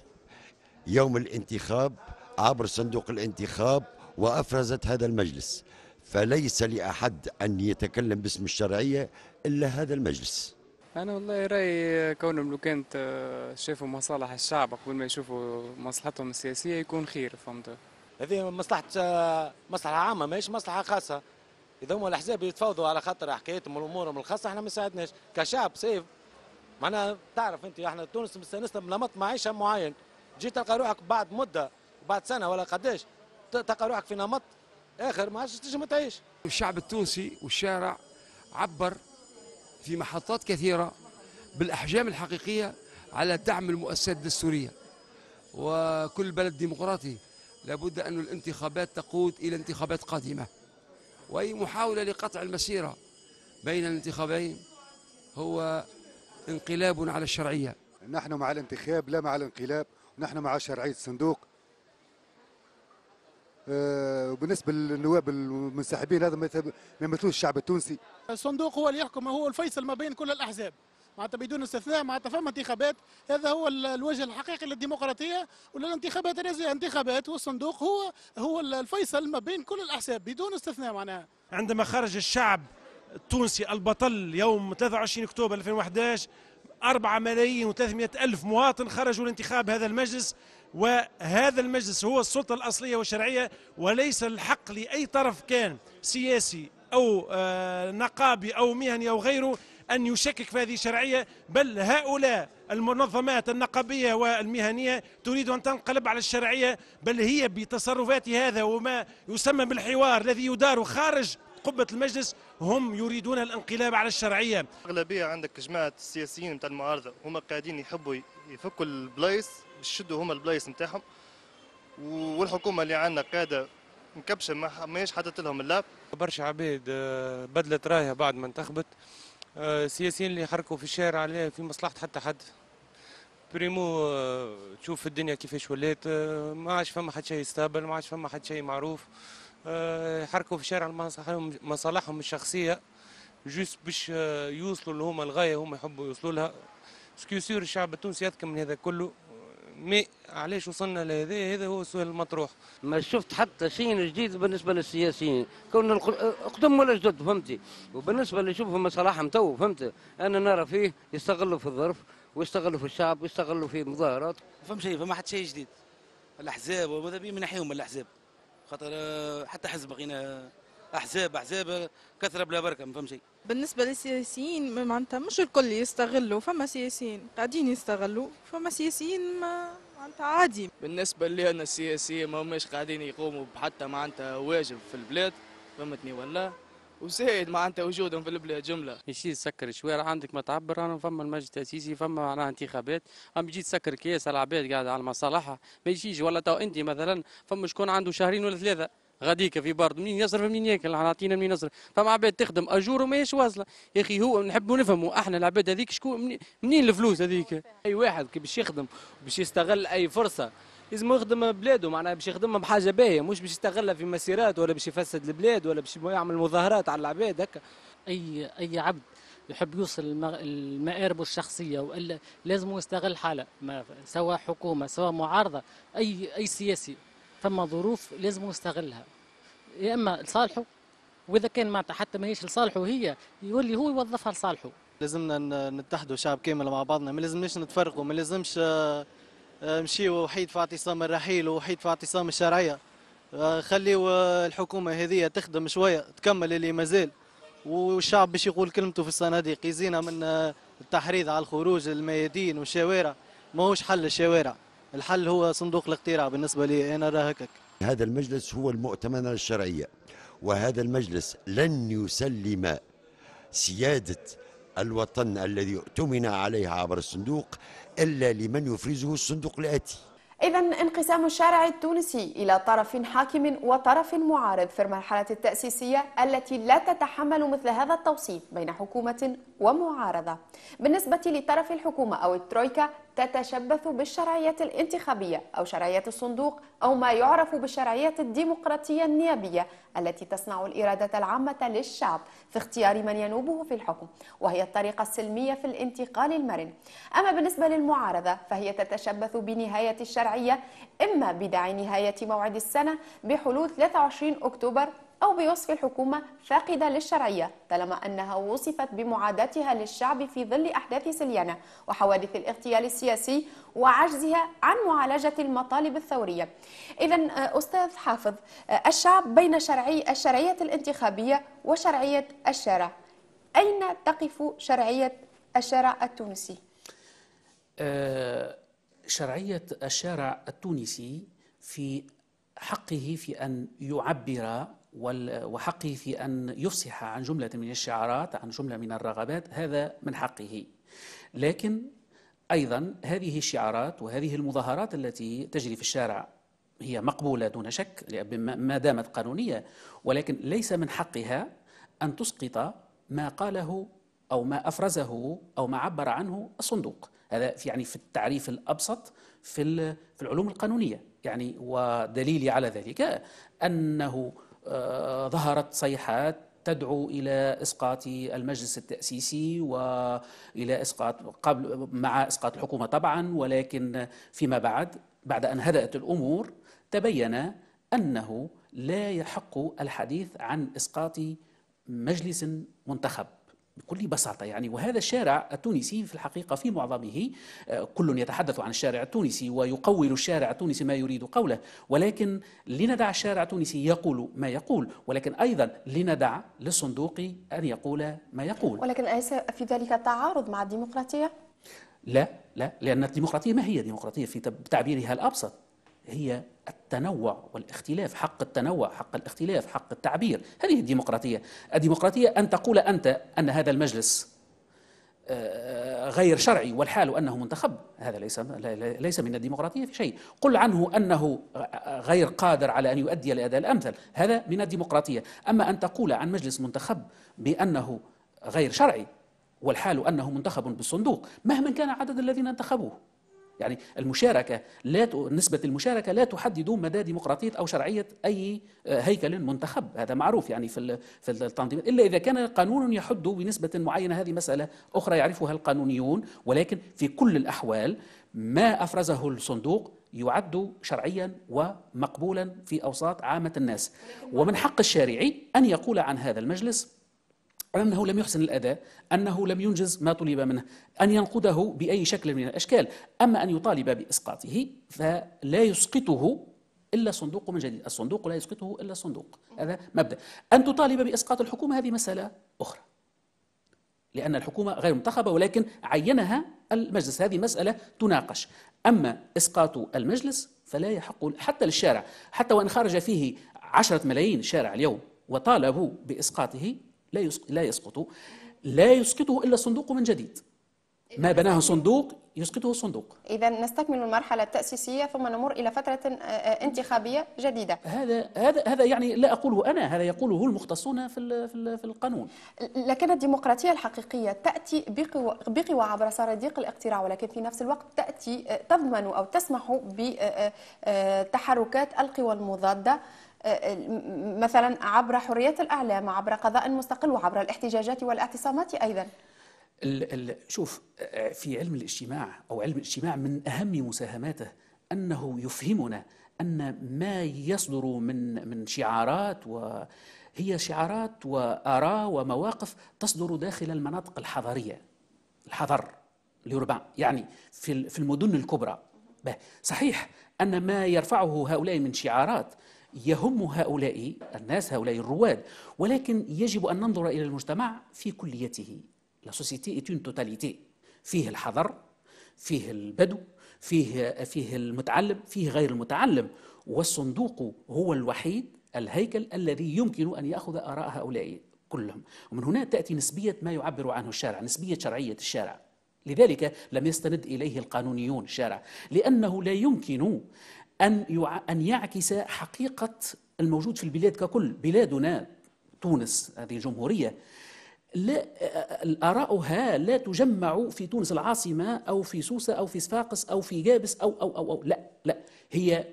يوم الانتخاب عبر صندوق الانتخاب وأفرزت هذا المجلس فليس لأحد أن يتكلم باسم الشرعية إلا هذا المجلس أنا والله رأيي لو كانت آه، شافوا مصالح الشعب قبل ما يشوفوا مصلحتهم السياسية يكون خير فهمت هذه مصلحة آه، مصلحة عامة ماهيش مصلحة خاصة إذا هما الأحزاب يتفاوضوا على خاطر حكايتهم والأمور الخاصة احنا ما يساعدناش كشعب سيف معناها تعرف أنت احنا تونس مستانسنا بنمط معيشة معين جيت تلقى روحك بعد مدة بعد سنة ولا قداش تلقى روحك في نمط اخر ماتش تنجم تعيش الشعب التونسي والشارع عبر في محطات كثيره بالاحجام الحقيقيه على دعم المؤسسات الدستوريه وكل بلد ديمقراطي لابد ان الانتخابات تقود الى انتخابات قادمه واي محاوله لقطع المسيره بين الانتخابين هو انقلاب على الشرعيه نحن مع الانتخاب لا مع الانقلاب نحن مع شرعيه الصندوق آه، وبالنسبه للنواب المنسحبين هذا ما يمثلوش الشعب التونسي الصندوق هو اللي يحكم هو الفيصل ما بين كل الاحزاب معناتها بدون استثناء معناتها فما انتخابات هذا هو الوجه الحقيقي للديمقراطيه ولا الانتخابات انتخابات والصندوق هو هو الفيصل ما بين كل الاحزاب بدون استثناء معناها عندما خرج الشعب التونسي البطل يوم 23 اكتوبر 2011 4 ملايين و300 ألف مواطن خرجوا لانتخاب هذا المجلس وهذا المجلس هو السلطة الأصلية والشرعية وليس الحق لأي طرف كان سياسي أو آه، نقابي أو مهني أو غيره أن يشكك في هذه الشرعية بل هؤلاء المنظمات النقابية والمهنية تريد أن تنقلب على الشرعية بل هي بتصرفات هذا وما يسمى بالحوار الذي يدار خارج قبة المجلس هم يريدون الانقلاب على الشرعية أغلبية عندك جماعة السياسيين بتاع المعارضة هما قاعدين يحبوا يفكوا البلايص بشدوا هما البلايص نتاعهم والحكومه اللي عندنا قاده مكبشه ما ماهيش حطت لهم اللاب برشا عباد آه، بدلت رايها بعد ما انتخبت السياسيين آه، اللي يحركوا في الشارع لا في مصلحه حتى حد بريمو آه، تشوف الدنيا كيفاش ولات ما عادش فما حد شيء ستابل ما عادش فما حد شيء معروف يحركوا في الشارع مصالحهم الشخصيه جوست باش يوصلوا اللي هما الغايه هما يحبوا يوصلوا لها سكيو الشعب التونسي يذكر من هذا كله مي علاش وصلنا لهذا هذا هو السؤال المطروح ما شفت حتى شيء جديد بالنسبه للسياسيين كون قدم ولا جدد فهمتي وبالنسبه اللي يشوفهم صلاح متو فهمت انا نرى فيه يستغلوا في الظرف ويستغلوا في الشعب ويستغلوا في مظاهرات فهم شيء فما حتى شيء جديد الاحزاب وماذا بيه من ناحيهم الاحزاب خاطر حتى حزب بقينا احزاب احزاب كثره بلا بركه ما فهم شيء بالنسبه للسياسيين معناتها مش الكل يستغلوا فما سياسيين قاعدين يستغلوا فما سياسيين ما معناتها عادي بالنسبه لي انا السياسيين ما هماش قاعدين يقوموا بحتى معناتها واجب في البلاد فهمتني ولا وزايد معناتها وجودهم في البلاد جمله يشي تسكر الشوارع عندك ما تعبر انا فما المجلس التاسيسي فما معناها انتخابات اما يجي تسكر كياس على العباد قاعد على مصالحها ما يجيش ولا تو انت مثلا فما شكون عنده شهرين ولا ثلاثه غاديك في برد منين يصرف منين ياكل عطينا منين يصرف فما عباد تخدم اجور وماهيش واصله يا اخي هو نحبوا نفهموا احنا العباد هذيك شكون منين الفلوس هذيك اي واحد كي باش يخدم باش يستغل اي فرصه لازم يخدم بلاده معناها باش يخدمها بحاجه باهيه مش باش يستغلها في مسيرات ولا باش يفسد البلاد ولا باش يعمل مظاهرات على العباد هكا اي اي عبد يحب يوصل المآرب الشخصية وإلا لازم يستغل حاله سواء حكومة سواء معارضة أي أي سياسي فما ظروف لازم يستغلها يا اما لصالحه واذا كان معناتها حتى ماهيش لصالحه هي يولي هو يوظفها لصالحه لازمنا نتحدوا شعب كامل مع بعضنا ما لازمناش نتفرقوا ما لازمش آه، آه، نمشيو وحيد في اعتصام الرحيل وحيد في اعتصام الشرعيه آه، خليوا الحكومه هذه تخدم شويه تكمل اللي مازال والشعب باش يقول كلمته في الصناديق يزينا من التحريض على الخروج للميادين والشوارع ماهوش حل الشوارع الحل هو صندوق الاقتراع بالنسبة لي أنا راهكك هذا المجلس هو المؤتمن الشرعية وهذا المجلس لن يسلم سيادة الوطن الذي اؤتمن عليها عبر الصندوق إلا لمن يفرزه الصندوق الآتي إذا انقسام الشارع التونسي إلى طرف حاكم وطرف معارض في المرحلة التأسيسية التي لا تتحمل مثل هذا التوصيف بين حكومة ومعارضة بالنسبة لطرف الحكومة أو الترويكا تتشبث بالشرعيات الانتخابية أو شرعيات الصندوق أو ما يعرف بالشرعيات الديمقراطية النيابية التي تصنع الإرادة العامة للشعب في اختيار من ينوبه في الحكم وهي الطريقة السلمية في الانتقال المرن أما بالنسبة للمعارضة فهي تتشبث بنهاية الشرعية إما بدعي نهاية موعد السنة بحلول 23 أكتوبر أو بوصف الحكومة فاقدة للشرعية طالما أنها وصفت بمعاداتها للشعب في ظل أحداث سليانة وحوادث الاغتيال السياسي وعجزها عن معالجة المطالب الثورية إذا آه، أستاذ حافظ آه، الشعب بين شرعي الشرعية الانتخابية وشرعية الشارع أين تقف شرعية الشارع التونسي؟ آه، شرعية الشارع التونسي في حقه في أن يعبر وحقه في أن يفصح عن جملة من الشعارات عن جملة من الرغبات هذا من حقه لكن أيضا هذه الشعارات وهذه المظاهرات التي تجري في الشارع هي مقبولة دون شك ما دامت قانونية ولكن ليس من حقها أن تسقط ما قاله أو ما أفرزه أو ما عبر عنه الصندوق هذا في يعني في التعريف الأبسط في في العلوم القانونية يعني ودليلي على ذلك أنه ظهرت صيحات تدعو الى اسقاط المجلس التاسيسي والى اسقاط قبل مع اسقاط الحكومه طبعا ولكن فيما بعد بعد ان هدات الامور تبين انه لا يحق الحديث عن اسقاط مجلس منتخب بكل بساطة يعني وهذا الشارع التونسي في الحقيقة في معظمه آه، كل يتحدث عن الشارع التونسي ويقول الشارع التونسي ما يريد قوله ولكن لندع الشارع التونسي يقول ما يقول ولكن أيضا لندع للصندوق أن يقول ما يقول ولكن أليس في ذلك تعارض مع الديمقراطية؟ لا لا لأن الديمقراطية ما هي ديمقراطية في تعبيرها الأبسط هي التنوع والاختلاف حق التنوع حق الاختلاف حق التعبير هذه الديمقراطية الديمقراطية أن تقول أنت أن هذا المجلس آه، غير شرعي والحال انه منتخب هذا ليس ليس من الديمقراطيه في شيء قل عنه انه غير قادر على ان يؤدي الاداء الامثل هذا من الديمقراطيه اما ان تقول عن مجلس منتخب بانه غير شرعي والحال انه منتخب بالصندوق مهما كان عدد الذين انتخبوه يعني المشاركة لا ت... نسبة المشاركة لا تحدد مدى ديمقراطية أو شرعية أي آه، هيكل منتخب هذا معروف يعني في ال... في التنظيمات إلا إذا كان قانون يحد بنسبة معينة هذه مسألة أخرى يعرفها القانونيون ولكن في كل الأحوال ما أفرزه الصندوق يعد شرعيا ومقبولا في أوساط عامة الناس ومن حق الشارعي أن يقول عن هذا المجلس أنه لم يحسن الأداء أنه لم ينجز ما طلب منه أن ينقده بأي شكل من الأشكال أما أن يطالب بإسقاطه فلا يسقطه إلا صندوق من جديد الصندوق لا يسقطه إلا صندوق هذا مبدأ أن تطالب بإسقاط الحكومة هذه مسألة أخرى لأن الحكومة غير منتخبة ولكن عينها المجلس هذه مسألة تناقش أما إسقاط المجلس فلا يحق حتى للشارع حتى وإن خرج فيه عشرة ملايين شارع اليوم وطالبوا بإسقاطه لا يسقط لا يسقط لا يسقطه الا الصندوق من جديد ما بناه صندوق يسقطه الصندوق اذا نستكمل المرحله التاسيسيه ثم نمر الى فتره آه، آه، انتخابيه جديده هذا هذا هذا يعني لا اقوله انا هذا يقوله المختصون في في القانون لكن الديمقراطيه الحقيقيه تاتي بقوى بقوى عبر صناديق الاقتراع ولكن في نفس الوقت تاتي آه، تضمن او تسمح بتحركات القوى المضاده آه، آه، مثلا عبر حريه الاعلام عبر قضاء مستقل وعبر الاحتجاجات والاعتصامات ايضا ال ال شوف آه، في علم الاجتماع او علم الاجتماع من اهم مساهماته انه يفهمنا ان ما يصدر من من شعارات و هي شعارات واراء ومواقف تصدر داخل المناطق الحضريه الحضر اليوربان يعني في المدن الكبرى صحيح ان ما يرفعه هؤلاء من شعارات يهم هؤلاء الناس هؤلاء الرواد ولكن يجب أن ننظر إلى المجتمع في كليته لا سوسيتي اون توتاليتي فيه الحضر فيه البدو فيه فيه المتعلم فيه غير المتعلم والصندوق هو الوحيد الهيكل الذي يمكن أن يأخذ آراء هؤلاء كلهم ومن هنا تأتي نسبية ما يعبر عنه الشارع نسبية شرعية الشارع لذلك لم يستند إليه القانونيون الشارع لأنه لا يمكن أن يع... أن يعكس حقيقة الموجود في البلاد ككل بلادنا تونس هذه الجمهورية لا آراؤها لا تجمع في تونس العاصمة أو في سوسة أو في صفاقس أو في جابس أو أو أو, أو. لا لا هي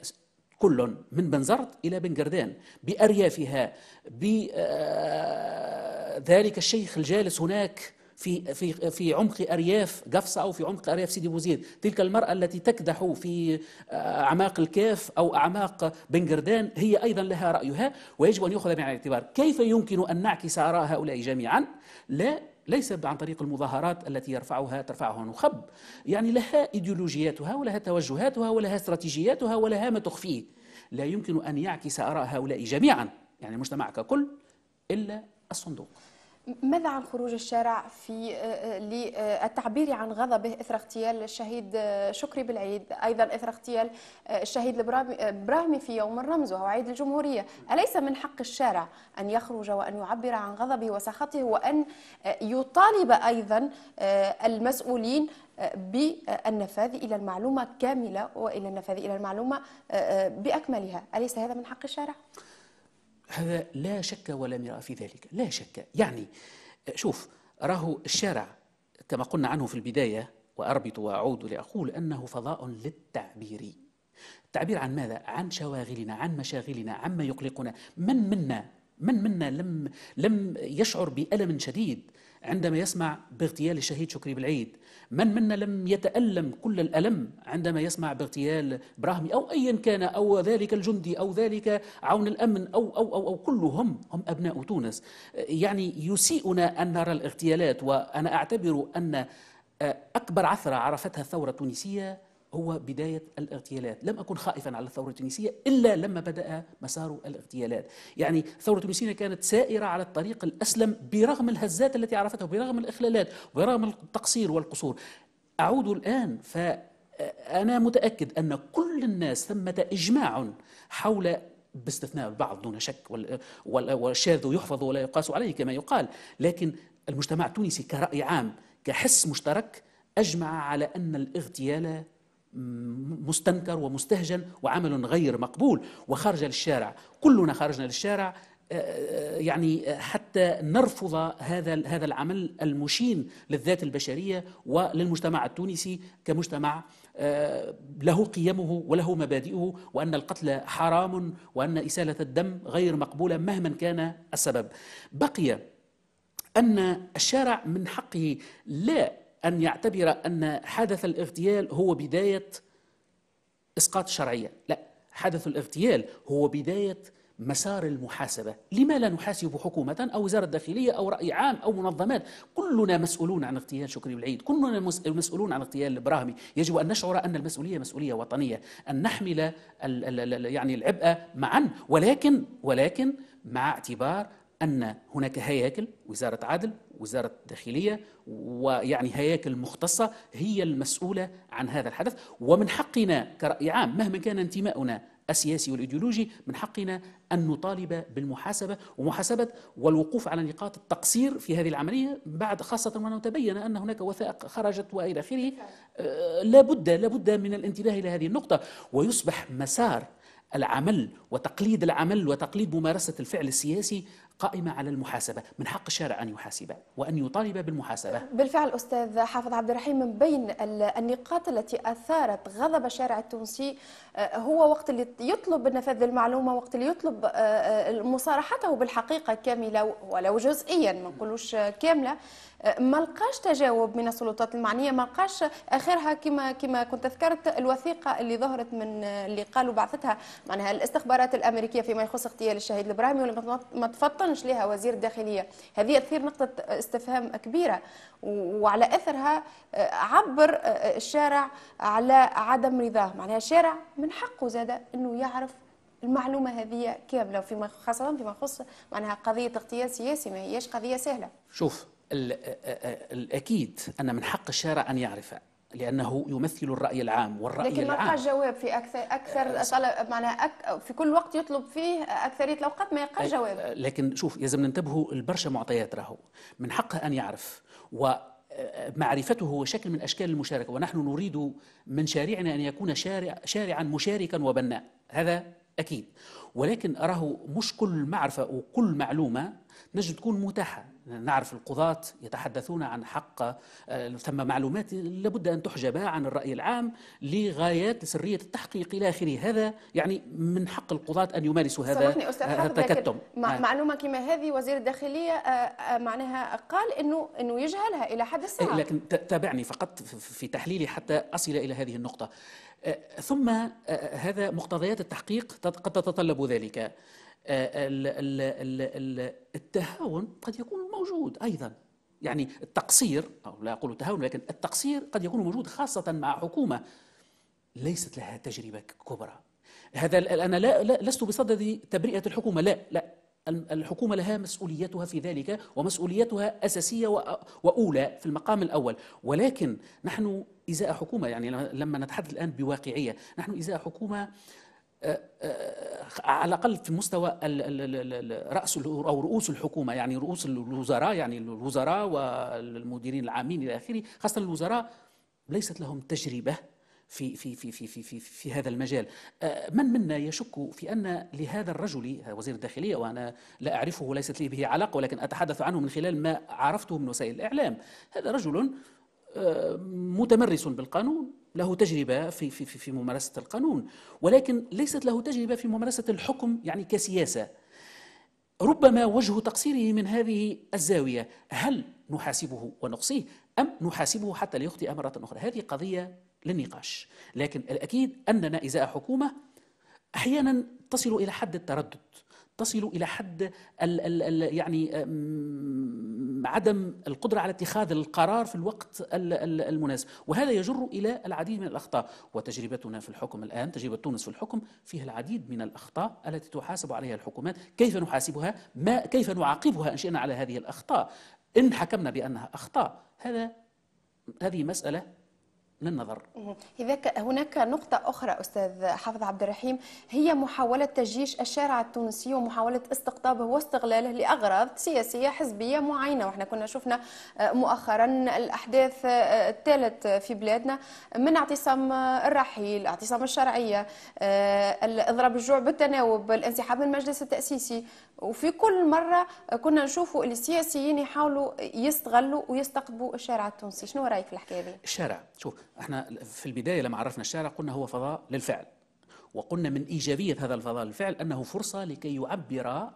كل من بنزرت إلى بنقردان بأريافها بذلك آه، الشيخ الجالس هناك في في في عمق ارياف قفصه او في عمق ارياف سيدي بوزيد، تلك المراه التي تكدح في آه، اعماق الكاف او اعماق بنجردان هي ايضا لها رايها ويجب ان يؤخذ بعين الاعتبار، كيف يمكن ان نعكس اراء هؤلاء جميعا؟ لا ليس عن طريق المظاهرات التي يرفعها ترفعها نخب يعني لها ايديولوجياتها ولها توجهاتها ولها استراتيجياتها ولها ما تخفيه لا يمكن ان يعكس اراء هؤلاء جميعا يعني المجتمع ككل الا الصندوق ماذا عن خروج الشارع في آه، آه، للتعبير عن غضبه اثر اغتيال الشهيد آه، شكري بالعيد ايضا اثر اغتيال الشهيد البراهمي في يوم الرمز وهو عيد الجمهوريه اليس من حق الشارع ان يخرج وان يعبر عن غضبه وسخطه وان يطالب ايضا المسؤولين بالنفاذ الى المعلومه كامله والى النفاذ الى المعلومه باكملها اليس هذا من حق الشارع هذا لا شك ولا مراء في ذلك لا شك يعني شوف راه الشارع كما قلنا عنه في البداية وأربط وأعود لأقول أنه فضاء للتعبير التعبير عن ماذا؟ عن شواغلنا عن مشاغلنا عما يقلقنا من منا من منا لم لم يشعر بألم شديد عندما يسمع باغتيال الشهيد شكري بالعيد من منا لم يتألم كل الألم عندما يسمع باغتيال براهمي أو أيا كان أو ذلك الجندي أو ذلك عون الأمن أو أو أو, أو كلهم هم أبناء تونس يعني يسيئنا أن نرى الاغتيالات وأنا أعتبر أن أكبر عثرة عرفتها الثورة التونسية هو بداية الاغتيالات لم أكن خائفا على الثورة التونسية إلا لما بدأ مسار الاغتيالات يعني الثورة التونسية كانت سائرة على الطريق الأسلم برغم الهزات التي عرفتها برغم الإخلالات وبرغم التقصير والقصور أعود الآن ف أنا متأكد أن كل الناس ثمة إجماع حول باستثناء البعض دون شك والشاذ يحفظ ولا يقاس عليه كما يقال لكن المجتمع التونسي كرأي عام كحس مشترك أجمع على أن الاغتيال مستنكر ومستهجن وعمل غير مقبول وخرج للشارع كلنا آه، خرجنا آه، للشارع يعني حتى نرفض هذا هذا العمل المشين للذات البشريه وللمجتمع التونسي كمجتمع آه، له قيمه وله مبادئه وان القتل حرام وان اساله الدم غير مقبوله مهما كان السبب بقي ان الشارع من حقه لا أن يعتبر أن حدث الاغتيال هو بداية إسقاط الشرعية لا حدث الاغتيال هو بداية مسار المحاسبة لما لا نحاسب حكومة أو وزارة داخلية أو رأي عام أو منظمات كلنا مسؤولون عن اغتيال شكري العيد كلنا مسؤولون عن اغتيال البراهمي يجب أن نشعر أن المسؤولية مسؤولية وطنية أن نحمل يعني العبء معا ولكن ولكن مع اعتبار أن هناك هياكل وزارة عدل وزارة داخليه ويعني هياكل مختصة هي المسؤولة عن هذا الحدث ومن حقنا كرأي عام مهما كان انتماؤنا السياسي والإيديولوجي من حقنا أن نطالب بالمحاسبة ومحاسبة والوقوف على نقاط التقصير في هذه العملية بعد خاصة وأنه تبين أن هناك وثائق خرجت وإلى آخره آه، لابد لابد من الانتباه إلى هذه النقطة ويصبح مسار العمل وتقليد العمل وتقليد ممارسة الفعل السياسي قائمة على المحاسبة من حق الشارع أن يحاسب وأن يطالب بالمحاسبة بالفعل أستاذ حافظ عبد الرحيم من بين النقاط التي أثارت غضب الشارع التونسي آه، هو وقت اللي يطلب نفاذ المعلومة وقت اللي يطلب آه، آه، مصارحته بالحقيقة كاملة ولو جزئيا ما نقولوش كاملة ما لقاش تجاوب من السلطات المعنيه ما لقاش اخرها كما كما كنت ذكرت الوثيقه اللي ظهرت من اللي قالوا بعثتها معناها الاستخبارات الامريكيه فيما يخص اغتيال الشهيد الابراهيمي ولم ما وطنش لها وزير الداخليه هذه تثير نقطة استفهام كبيرة وعلى أثرها آه، عبر آه، آه، الشارع على عدم رضاه معناها الشارع من حقه زاد أنه يعرف المعلومه هذه كامله فيما خاصه فيما يخص معناها قضيه اغتيال سياسي ما هيش قضيه سهله. شوف الاكيد ان من حق الشارع ان يعرف لانه يمثل الراي العام والراي لكن العام لكن ما يلقى جواب في اكثر اكثر أه، طلب معناها أك في كل وقت يطلب فيه اكثريه الاوقات ما يلقى أه، جواب أه، لكن شوف لازم ننتبهوا البرشة معطيات راهو من حقه ان يعرف و معرفته هو شكل من اشكال المشاركه ونحن نريد من شارعنا ان يكون شارع شارعا مشاركا وبناء هذا اكيد ولكن اراه مش كل معرفه وكل معلومه نجد تكون متاحه نعرف القضاة يتحدثون عن حق ثم آه، معلومات لابد أن تحجب عن الرأي العام لغايات سرية التحقيق إلى آخره هذا يعني من حق القضاة أن يمارسوا هذا آه، التكتم نعم. معلومة كما هذه وزير الداخلية آه، معناها قال أنه أنه يجهلها إلى حد الساعة لكن تابعني فقط في تحليلي حتى أصل إلى هذه النقطة ثم هذا مقتضيات التحقيق قد تتطلب ذلك التهاون قد يكون موجود أيضا يعني التقصير أو لا أقول تهاون لكن التقصير قد يكون موجود خاصة مع حكومة ليست لها تجربة كبرى هذا أنا لا, لا لست بصدد تبرئة الحكومة لا لا الحكومة لها مسؤوليتها في ذلك ومسؤوليتها أساسية وأولى في المقام الأول ولكن نحن إزاء حكومة يعني لما نتحدث الآن بواقعية نحن إزاء حكومة على الاقل في مستوى راس او رؤوس الحكومه يعني رؤوس الوزراء يعني الوزراء والمديرين العامين الى اخره خاصه الوزراء ليست لهم تجربه في في في في في في, في هذا المجال أه، من منا يشك في ان لهذا الرجل وزير الداخليه وانا لا اعرفه ليست لي به علاقه ولكن اتحدث عنه من خلال ما عرفته من وسائل الاعلام هذا رجل أه، متمرس بالقانون له تجربة في, في, في, في ممارسة القانون ولكن ليست له تجربة في ممارسة الحكم يعني كسياسة ربما وجه تقصيره من هذه الزاوية هل نحاسبه ونقصيه أم نحاسبه حتى لا يخطئ مرة أخرى هذه قضية للنقاش لكن الأكيد أننا إزاء حكومة أحيانا تصل إلى حد التردد تصل الى حد الـ الـ الـ يعني عدم القدره على اتخاذ القرار في الوقت المناسب، وهذا يجر الى العديد من الاخطاء، وتجربتنا في الحكم الان، تجربه تونس في الحكم فيها العديد من الاخطاء التي تحاسب عليها الحكومات، كيف نحاسبها؟ ما كيف نعاقبها ان شئنا على هذه الاخطاء؟ ان حكمنا بانها اخطاء، هذا هذه مساله للنظر إذا هناك نقطة أخرى أستاذ حافظ عبد الرحيم هي محاولة تجيش الشارع التونسي ومحاولة استقطابه واستغلاله لأغراض سياسية حزبية معينة وإحنا كنا شفنا آه، مؤخرا الأحداث آه، الثالث في بلادنا من اعتصام الرحيل اعتصام الشرعية آه، إضراب الجوع بالتناوب الانسحاب من المجلس التأسيسي وفي كل مرة كنا نشوفوا السياسيين يحاولوا يستغلوا ويستقطبوا الشارع التونسي شنو رأيك في الحكاية دي؟ الشارع شوف احنا في البداية لما عرفنا الشارع قلنا هو فضاء للفعل وقلنا من إيجابية هذا الفضاء للفعل أنه فرصة لكي يعبر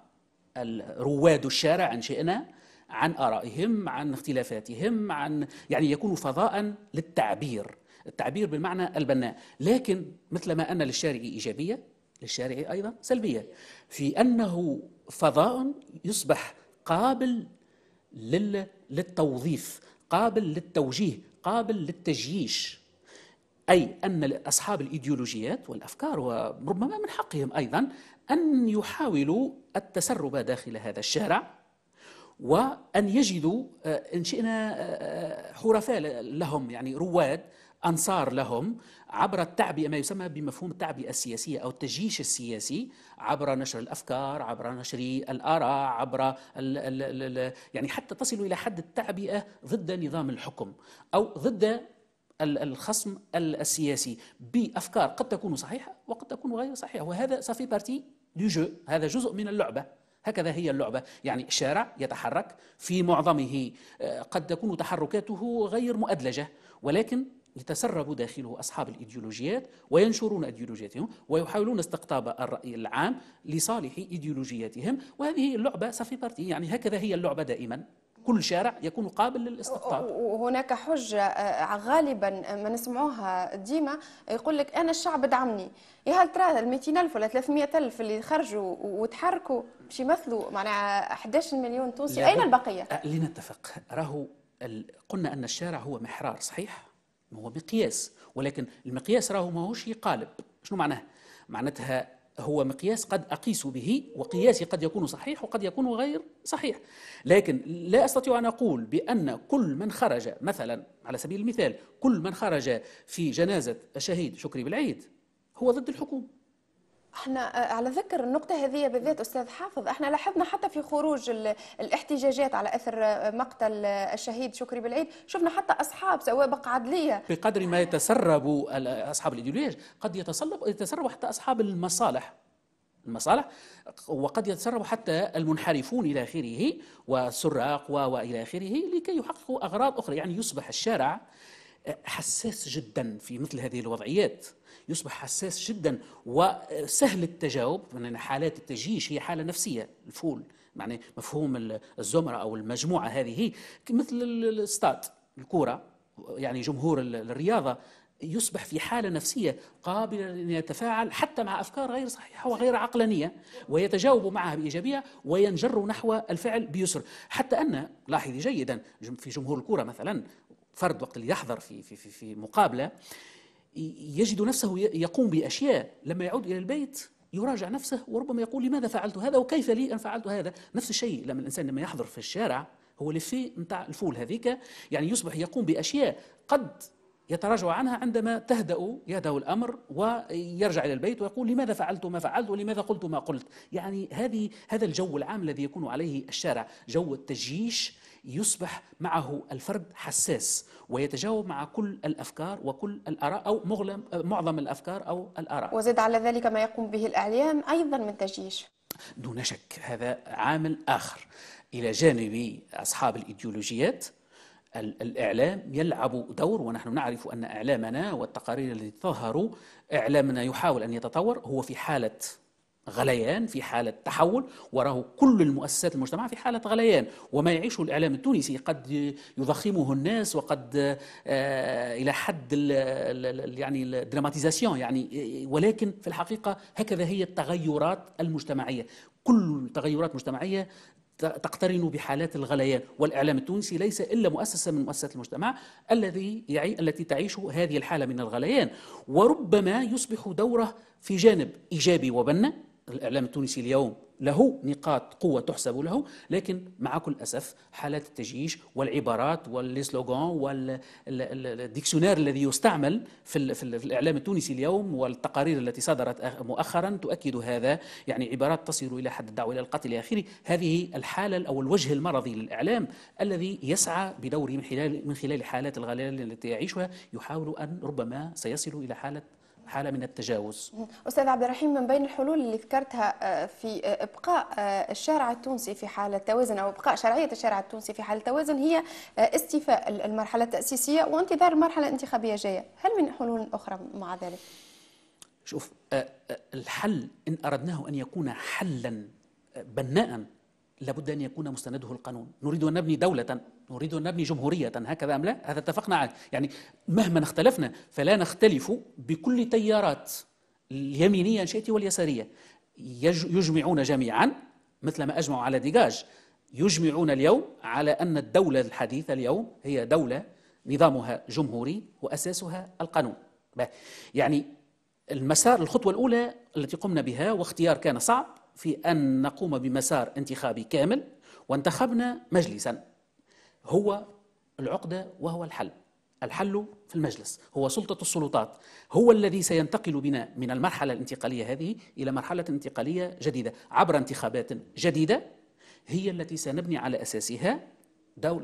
رواد الشارع عن شئنا عن آرائهم عن اختلافاتهم عن يعني يكون فضاء للتعبير التعبير بالمعنى البناء لكن مثل ما أن للشارع إيجابية للشارع أيضا سلبية في أنه فضاء يصبح قابل للتوظيف قابل للتوجيه قابل للتجييش أي أن أصحاب الإيديولوجيات والأفكار وربما من حقهم أيضا أن يحاولوا التسرب داخل هذا الشارع وأن يجدوا آه، إن شئنا آه، آه، حرفاء لهم يعني رواد أنصار لهم عبر التعبئة ما يسمى بمفهوم التعبئة السياسية أو التجيش السياسي عبر نشر الأفكار عبر نشر الآراء عبر الـ الـ الـ يعني حتى تصل إلى حد التعبئة ضد نظام الحكم أو ضد الخصم السياسي بأفكار قد تكون صحيحة وقد تكون غير صحيحة وهذا صافي بارتي دو جو هذا جزء من اللعبة هكذا هي اللعبة يعني الشارع يتحرك في معظمه آه، قد تكون تحركاته غير مؤدلجة ولكن يتسرب داخله أصحاب الإيديولوجيات وينشرون إيديولوجياتهم ويحاولون استقطاب الرأي العام لصالح إيديولوجياتهم وهذه اللعبة سفيطرتي يعني هكذا هي اللعبة دائما كل شارع يكون قابل للاستقطاب وهناك حجة آه، غالبا آه، ما نسمعوها ديما يقول لك أنا الشعب دعمني يا إيه هل ترى ال 200 ألف ولا 300 ألف اللي خرجوا وتحركوا باش يمثلوا معناها 11 مليون تونسي أين البقية؟ آه، لنتفق راهو قلنا أن الشارع هو محرار صحيح؟ هو مقياس ولكن المقياس راهو ماهوش قالب شنو معناه معناتها هو مقياس قد أقيس به وقياسي قد يكون صحيح وقد يكون غير صحيح لكن لا أستطيع أن أقول بأن كل من خرج مثلا على سبيل المثال كل من خرج في جنازة الشهيد شكري بالعيد هو ضد الحكومة احنا آه، على ذكر النقطة هذه بالذات أستاذ حافظ احنا لاحظنا حتى في خروج الاحتجاجات على أثر آه، مقتل آه، الشهيد شكري بالعيد شفنا حتى أصحاب سوابق عدلية بقدر ما يتسرب أصحاب الإيديولوجيا قد يتسرب يتسرب حتى أصحاب المصالح المصالح وقد يتسرب حتى المنحرفون إلى آخره والسراق وإلى آخره لكي يحققوا أغراض أخرى يعني يصبح الشارع حساس جدا في مثل هذه الوضعيات يصبح حساس جدا وسهل التجاوب يعني حالات التجيش هي حاله نفسيه الفول يعني مفهوم الزمره او المجموعه هذه مثل الاستاد الكوره يعني جمهور الرياضه يصبح في حالة نفسية قابلة لأن يتفاعل حتى مع أفكار غير صحيحة وغير عقلانية ويتجاوب معها بإيجابية وينجر نحو الفعل بيسر حتى أن لاحظي جيدا في جمهور الكرة مثلا فرد وقت اللي يحضر في في في, في مقابله يجد نفسه يقوم باشياء لما يعود الى البيت يراجع نفسه وربما يقول لماذا فعلت هذا وكيف لي ان فعلت هذا نفس الشيء لما الانسان لما يحضر في الشارع هو لفي نتاع الفول هذيك يعني يصبح يقوم باشياء قد يتراجع عنها عندما تهدأ يده الأمر ويرجع إلى البيت ويقول لماذا فعلت ما فعلت ولماذا قلت ما قلت يعني هذه هذا الجو العام الذي يكون عليه الشارع جو التجيش يصبح معه الفرد حساس ويتجاوب مع كل الافكار وكل الاراء او مغلم معظم الافكار او الاراء. وزد على ذلك ما يقوم به الاعلام ايضا من تجيش. دون شك هذا عامل اخر الى جانب اصحاب الايديولوجيات الإعلام يلعب دور ونحن نعرف أن إعلامنا والتقارير التي تظهر إعلامنا يحاول أن يتطور هو في حالة غليان في حالة تحول وراه كل المؤسسات المجتمع في حالة غليان وما يعيشه الإعلام التونسي قد يضخمه الناس وقد آه، إلى حد يعني الدراماتيزاسيون يعني ولكن في الحقيقة هكذا هي التغيرات المجتمعية كل التغيرات المجتمعية تقترن بحالات الغليان والإعلام التونسي ليس إلا مؤسسة من مؤسسات المجتمع الذي يعي التي تعيش هذه الحالة من الغليان وربما يصبح دوره في جانب إيجابي وبناء الإعلام التونسي اليوم له نقاط قوة تحسب له لكن مع كل أسف حالات التجييش والعبارات والسلوغان والديكسيونير الذي يستعمل في, في الإعلام التونسي اليوم والتقارير التي صدرت مؤخرا تؤكد هذا يعني عبارات تصل إلى حد الدعوة إلى القتل إلى آخره هذه الحالة أو الوجه المرضي للإعلام الذي يسعى بدوره من خلال من خلال حالات الغلال التي يعيشها يحاول أن ربما سيصل إلى حالة حالة من التجاوز أستاذ عبد الرحيم من بين الحلول اللي ذكرتها آه، في آه، إبقاء آه، الشارع التونسي في حالة توازن أو إبقاء شرعية الشارع التونسي في حالة توازن هي استيفاء المرحلة التأسيسية وانتظار المرحلة الانتخابية جاية هل من حلول أخرى مع ذلك؟ شوف الحل إن أردناه أن يكون حلا بناء لابد أن يكون مستنده القانون نريد أن نبني دولة نريد أن نبني جمهورية هكذا أم لا هذا اتفقنا عليه يعني مهما اختلفنا فلا نختلف بكل تيارات اليمينية إن شئت واليسارية يجمعون جميعا مثل ما أجمعوا على ديجاج يجمعون اليوم على أن الدولة الحديثة اليوم هي دولة نظامها جمهوري وأساسها القانون يعني المسار الخطوة الأولى التي قمنا بها واختيار كان صعب في أن نقوم بمسار انتخابي كامل وانتخبنا مجلسا هو العقدة وهو الحل الحل في المجلس هو سلطة السلطات هو الذي سينتقل بنا من المرحلة الانتقالية هذه إلى مرحلة انتقالية جديدة عبر انتخابات جديدة هي التي سنبني على أساسها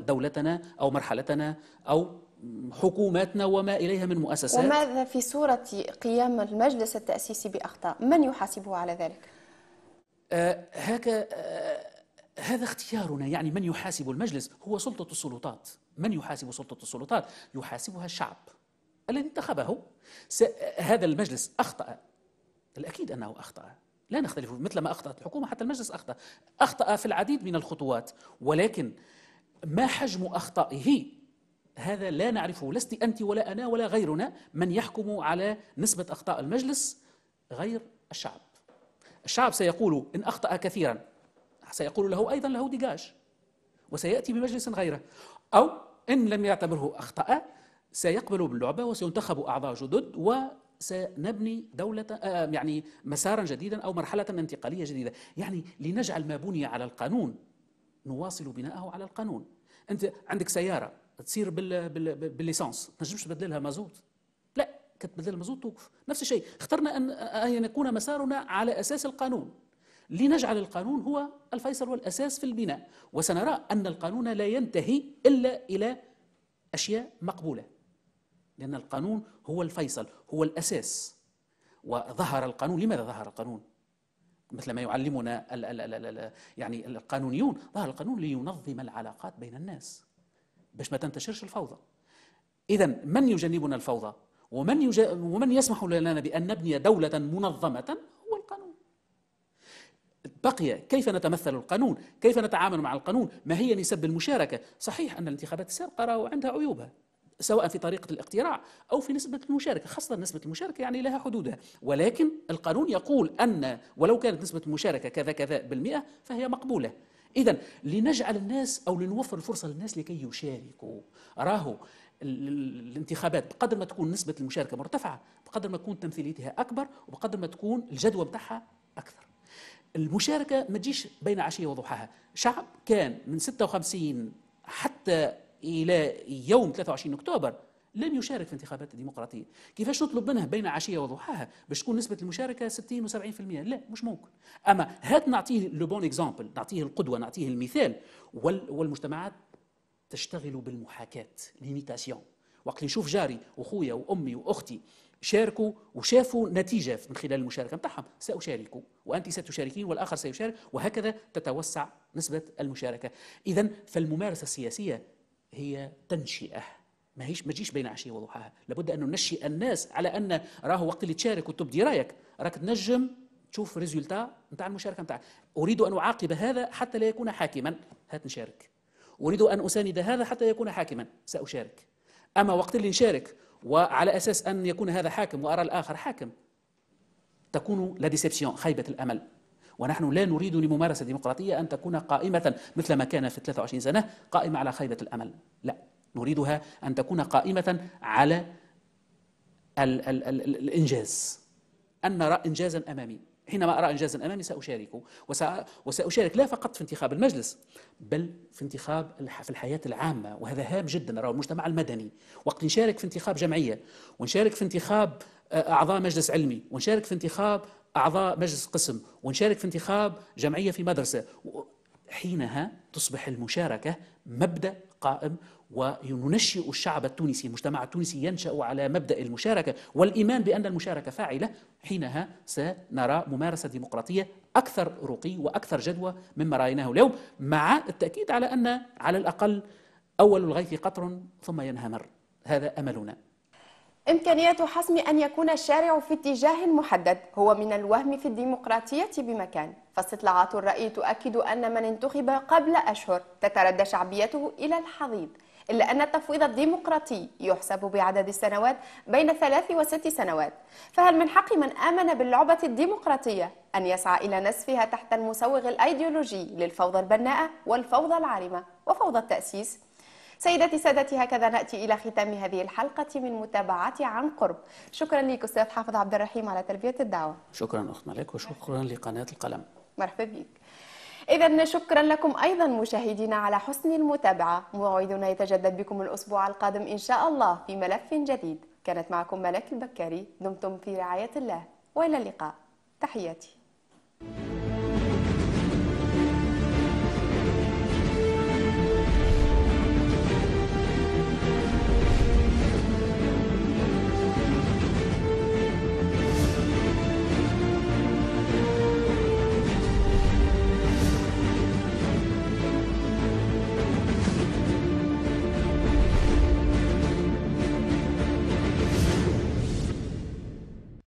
دولتنا أو مرحلتنا أو حكوماتنا وما إليها من مؤسسات وماذا في صورة قيام المجلس التأسيسي بأخطاء من يحاسبه على ذلك؟ آه، هكا آه، هذا اختيارنا يعني من يحاسب المجلس هو سلطة السلطات من يحاسب سلطة السلطات يحاسبها الشعب الذي انتخبه هذا المجلس أخطأ الأكيد أنه أخطأ لا نختلف مثل ما أخطأت الحكومة حتى المجلس أخطأ أخطأ في العديد من الخطوات ولكن ما حجم أخطائه هذا لا نعرفه لست أنت ولا أنا ولا غيرنا من يحكم على نسبة أخطاء المجلس غير الشعب الشعب سيقول إن أخطأ كثيرا سيقول له أيضا له دجاج وسيأتي بمجلس غيره أو إن لم يعتبره أخطأ سيقبل باللعبة وسينتخب أعضاء جدد وسنبني دولة آه، يعني مسارا جديدا أو مرحلة انتقالية جديدة يعني لنجعل ما بني على القانون نواصل بناءه على القانون أنت عندك سيارة تصير بالليسانس ما تنجمش تبدلها مازوت كانت المزود توقف نفس الشيء اخترنا أن, أن يكون مسارنا على أساس القانون لنجعل القانون هو الفيصل والأساس في البناء وسنرى أن القانون لا ينتهي إلا إلى أشياء مقبولة لأن القانون هو الفيصل هو الأساس وظهر القانون لماذا ظهر القانون؟ مثل ما يعلمنا الـ الـ الـ الـ يعني القانونيون ظهر القانون لينظم العلاقات بين الناس باش ما تنتشرش الفوضى إذا من يجنبنا الفوضى؟ ومن, يجا... ومن يسمح لنا بأن نبني دولة منظمة هو القانون بقي كيف نتمثل القانون كيف نتعامل مع القانون ما هي نسب المشاركة صحيح أن الانتخابات السابقة وعندها عندها عيوبها سواء في طريقة الاقتراع أو في نسبة المشاركة خاصة نسبة المشاركة يعني لها حدودها ولكن القانون يقول أن ولو كانت نسبة المشاركة كذا كذا بالمئة فهي مقبولة إذا لنجعل الناس أو لنوفر الفرصة للناس لكي يشاركوا راهو الانتخابات بقدر ما تكون نسبة المشاركة مرتفعة بقدر ما تكون تمثيليتها أكبر وبقدر ما تكون الجدوى بتاعها أكثر المشاركة ما تجيش بين عشية وضحاها شعب كان من 56 حتى إلى يوم 23 أكتوبر لم يشارك في انتخابات الديمقراطية كيفاش نطلب منه بين عشية وضحاها باش تكون نسبة المشاركة 60 و70% لا مش ممكن أما هات نعطيه لو بون اكزامبل نعطيه القدوة نعطيه المثال والمجتمعات تشتغل بالمحاكاة ليميتاسيون وقت اللي نشوف جاري وخويا وامي واختي شاركوا وشافوا نتيجه من خلال المشاركه نتاعهم ساشارك وانت ستشاركين والاخر سيشارك وهكذا تتوسع نسبه المشاركه اذا فالممارسه السياسيه هي تنشئه ما هيش ما تجيش بين عشيه وضحاها لابد ان ننشئ الناس على ان راه وقت اللي تشارك وتبدي رايك راك تنجم تشوف ريزولتا نتاع المشاركه نتاعك اريد ان اعاقب هذا حتى لا يكون حاكما هات نشارك أريد أن أساند هذا حتى يكون حاكما سأشارك أما وقت اللي نشارك وعلى أساس أن يكون هذا حاكم وأرى الآخر حاكم تكون لا ديسيبسيون خيبة الأمل ونحن لا نريد لممارسة ديمقراطية أن تكون قائمة مثل ما كان في 23 سنة قائمة على خيبة الأمل لا نريدها أن تكون قائمة على الـ الـ الـ الإنجاز أن نرى إنجازا أمامي حينما أرى إنجازا أمامي سأشاركه وسأشارك لا فقط في انتخاب المجلس بل في انتخاب في الحياة العامة وهذا هام جدا أراه المجتمع المدني وقت نشارك في انتخاب جمعية ونشارك في انتخاب آه، أعضاء مجلس علمي ونشارك في انتخاب أعضاء مجلس قسم ونشارك في انتخاب جمعية في مدرسة حينها تصبح المشاركة مبدأ قائم وننشئ الشعب التونسي المجتمع التونسي ينشأ على مبدأ المشاركة والإيمان بأن المشاركة فاعلة حينها سنرى ممارسة ديمقراطية أكثر رقي وأكثر جدوى مما رأيناه اليوم مع التأكيد على أن على الأقل أول الغيث قطر ثم ينهمر هذا أملنا إمكانية حسم أن يكون الشارع في اتجاه محدد هو من الوهم في الديمقراطية بمكان فاستطلاعات الرأي تؤكد أن من انتخب قبل أشهر تتردى شعبيته إلى الحضيض إلا أن التفويض الديمقراطي يحسب بعدد السنوات بين ثلاث وست سنوات فهل من حق من آمن باللعبة الديمقراطية أن يسعى إلى نسفها تحت المسوغ الأيديولوجي للفوضى البناءة والفوضى العارمة وفوضى التأسيس؟ سيداتي سادتي هكذا ناتي الى ختام هذه الحلقه من متابعتي عن قرب شكرا لك استاذ حافظ عبد الرحيم على تلبيه الدعوه شكرا اخت ملك وشكرا لقناه القلم مرحبا بك إذا شكرا لكم أيضا مشاهدينا على حسن المتابعة موعدنا يتجدد بكم الأسبوع القادم إن شاء الله في ملف جديد كانت معكم ملاك البكاري دمتم في رعاية الله وإلى اللقاء تحياتي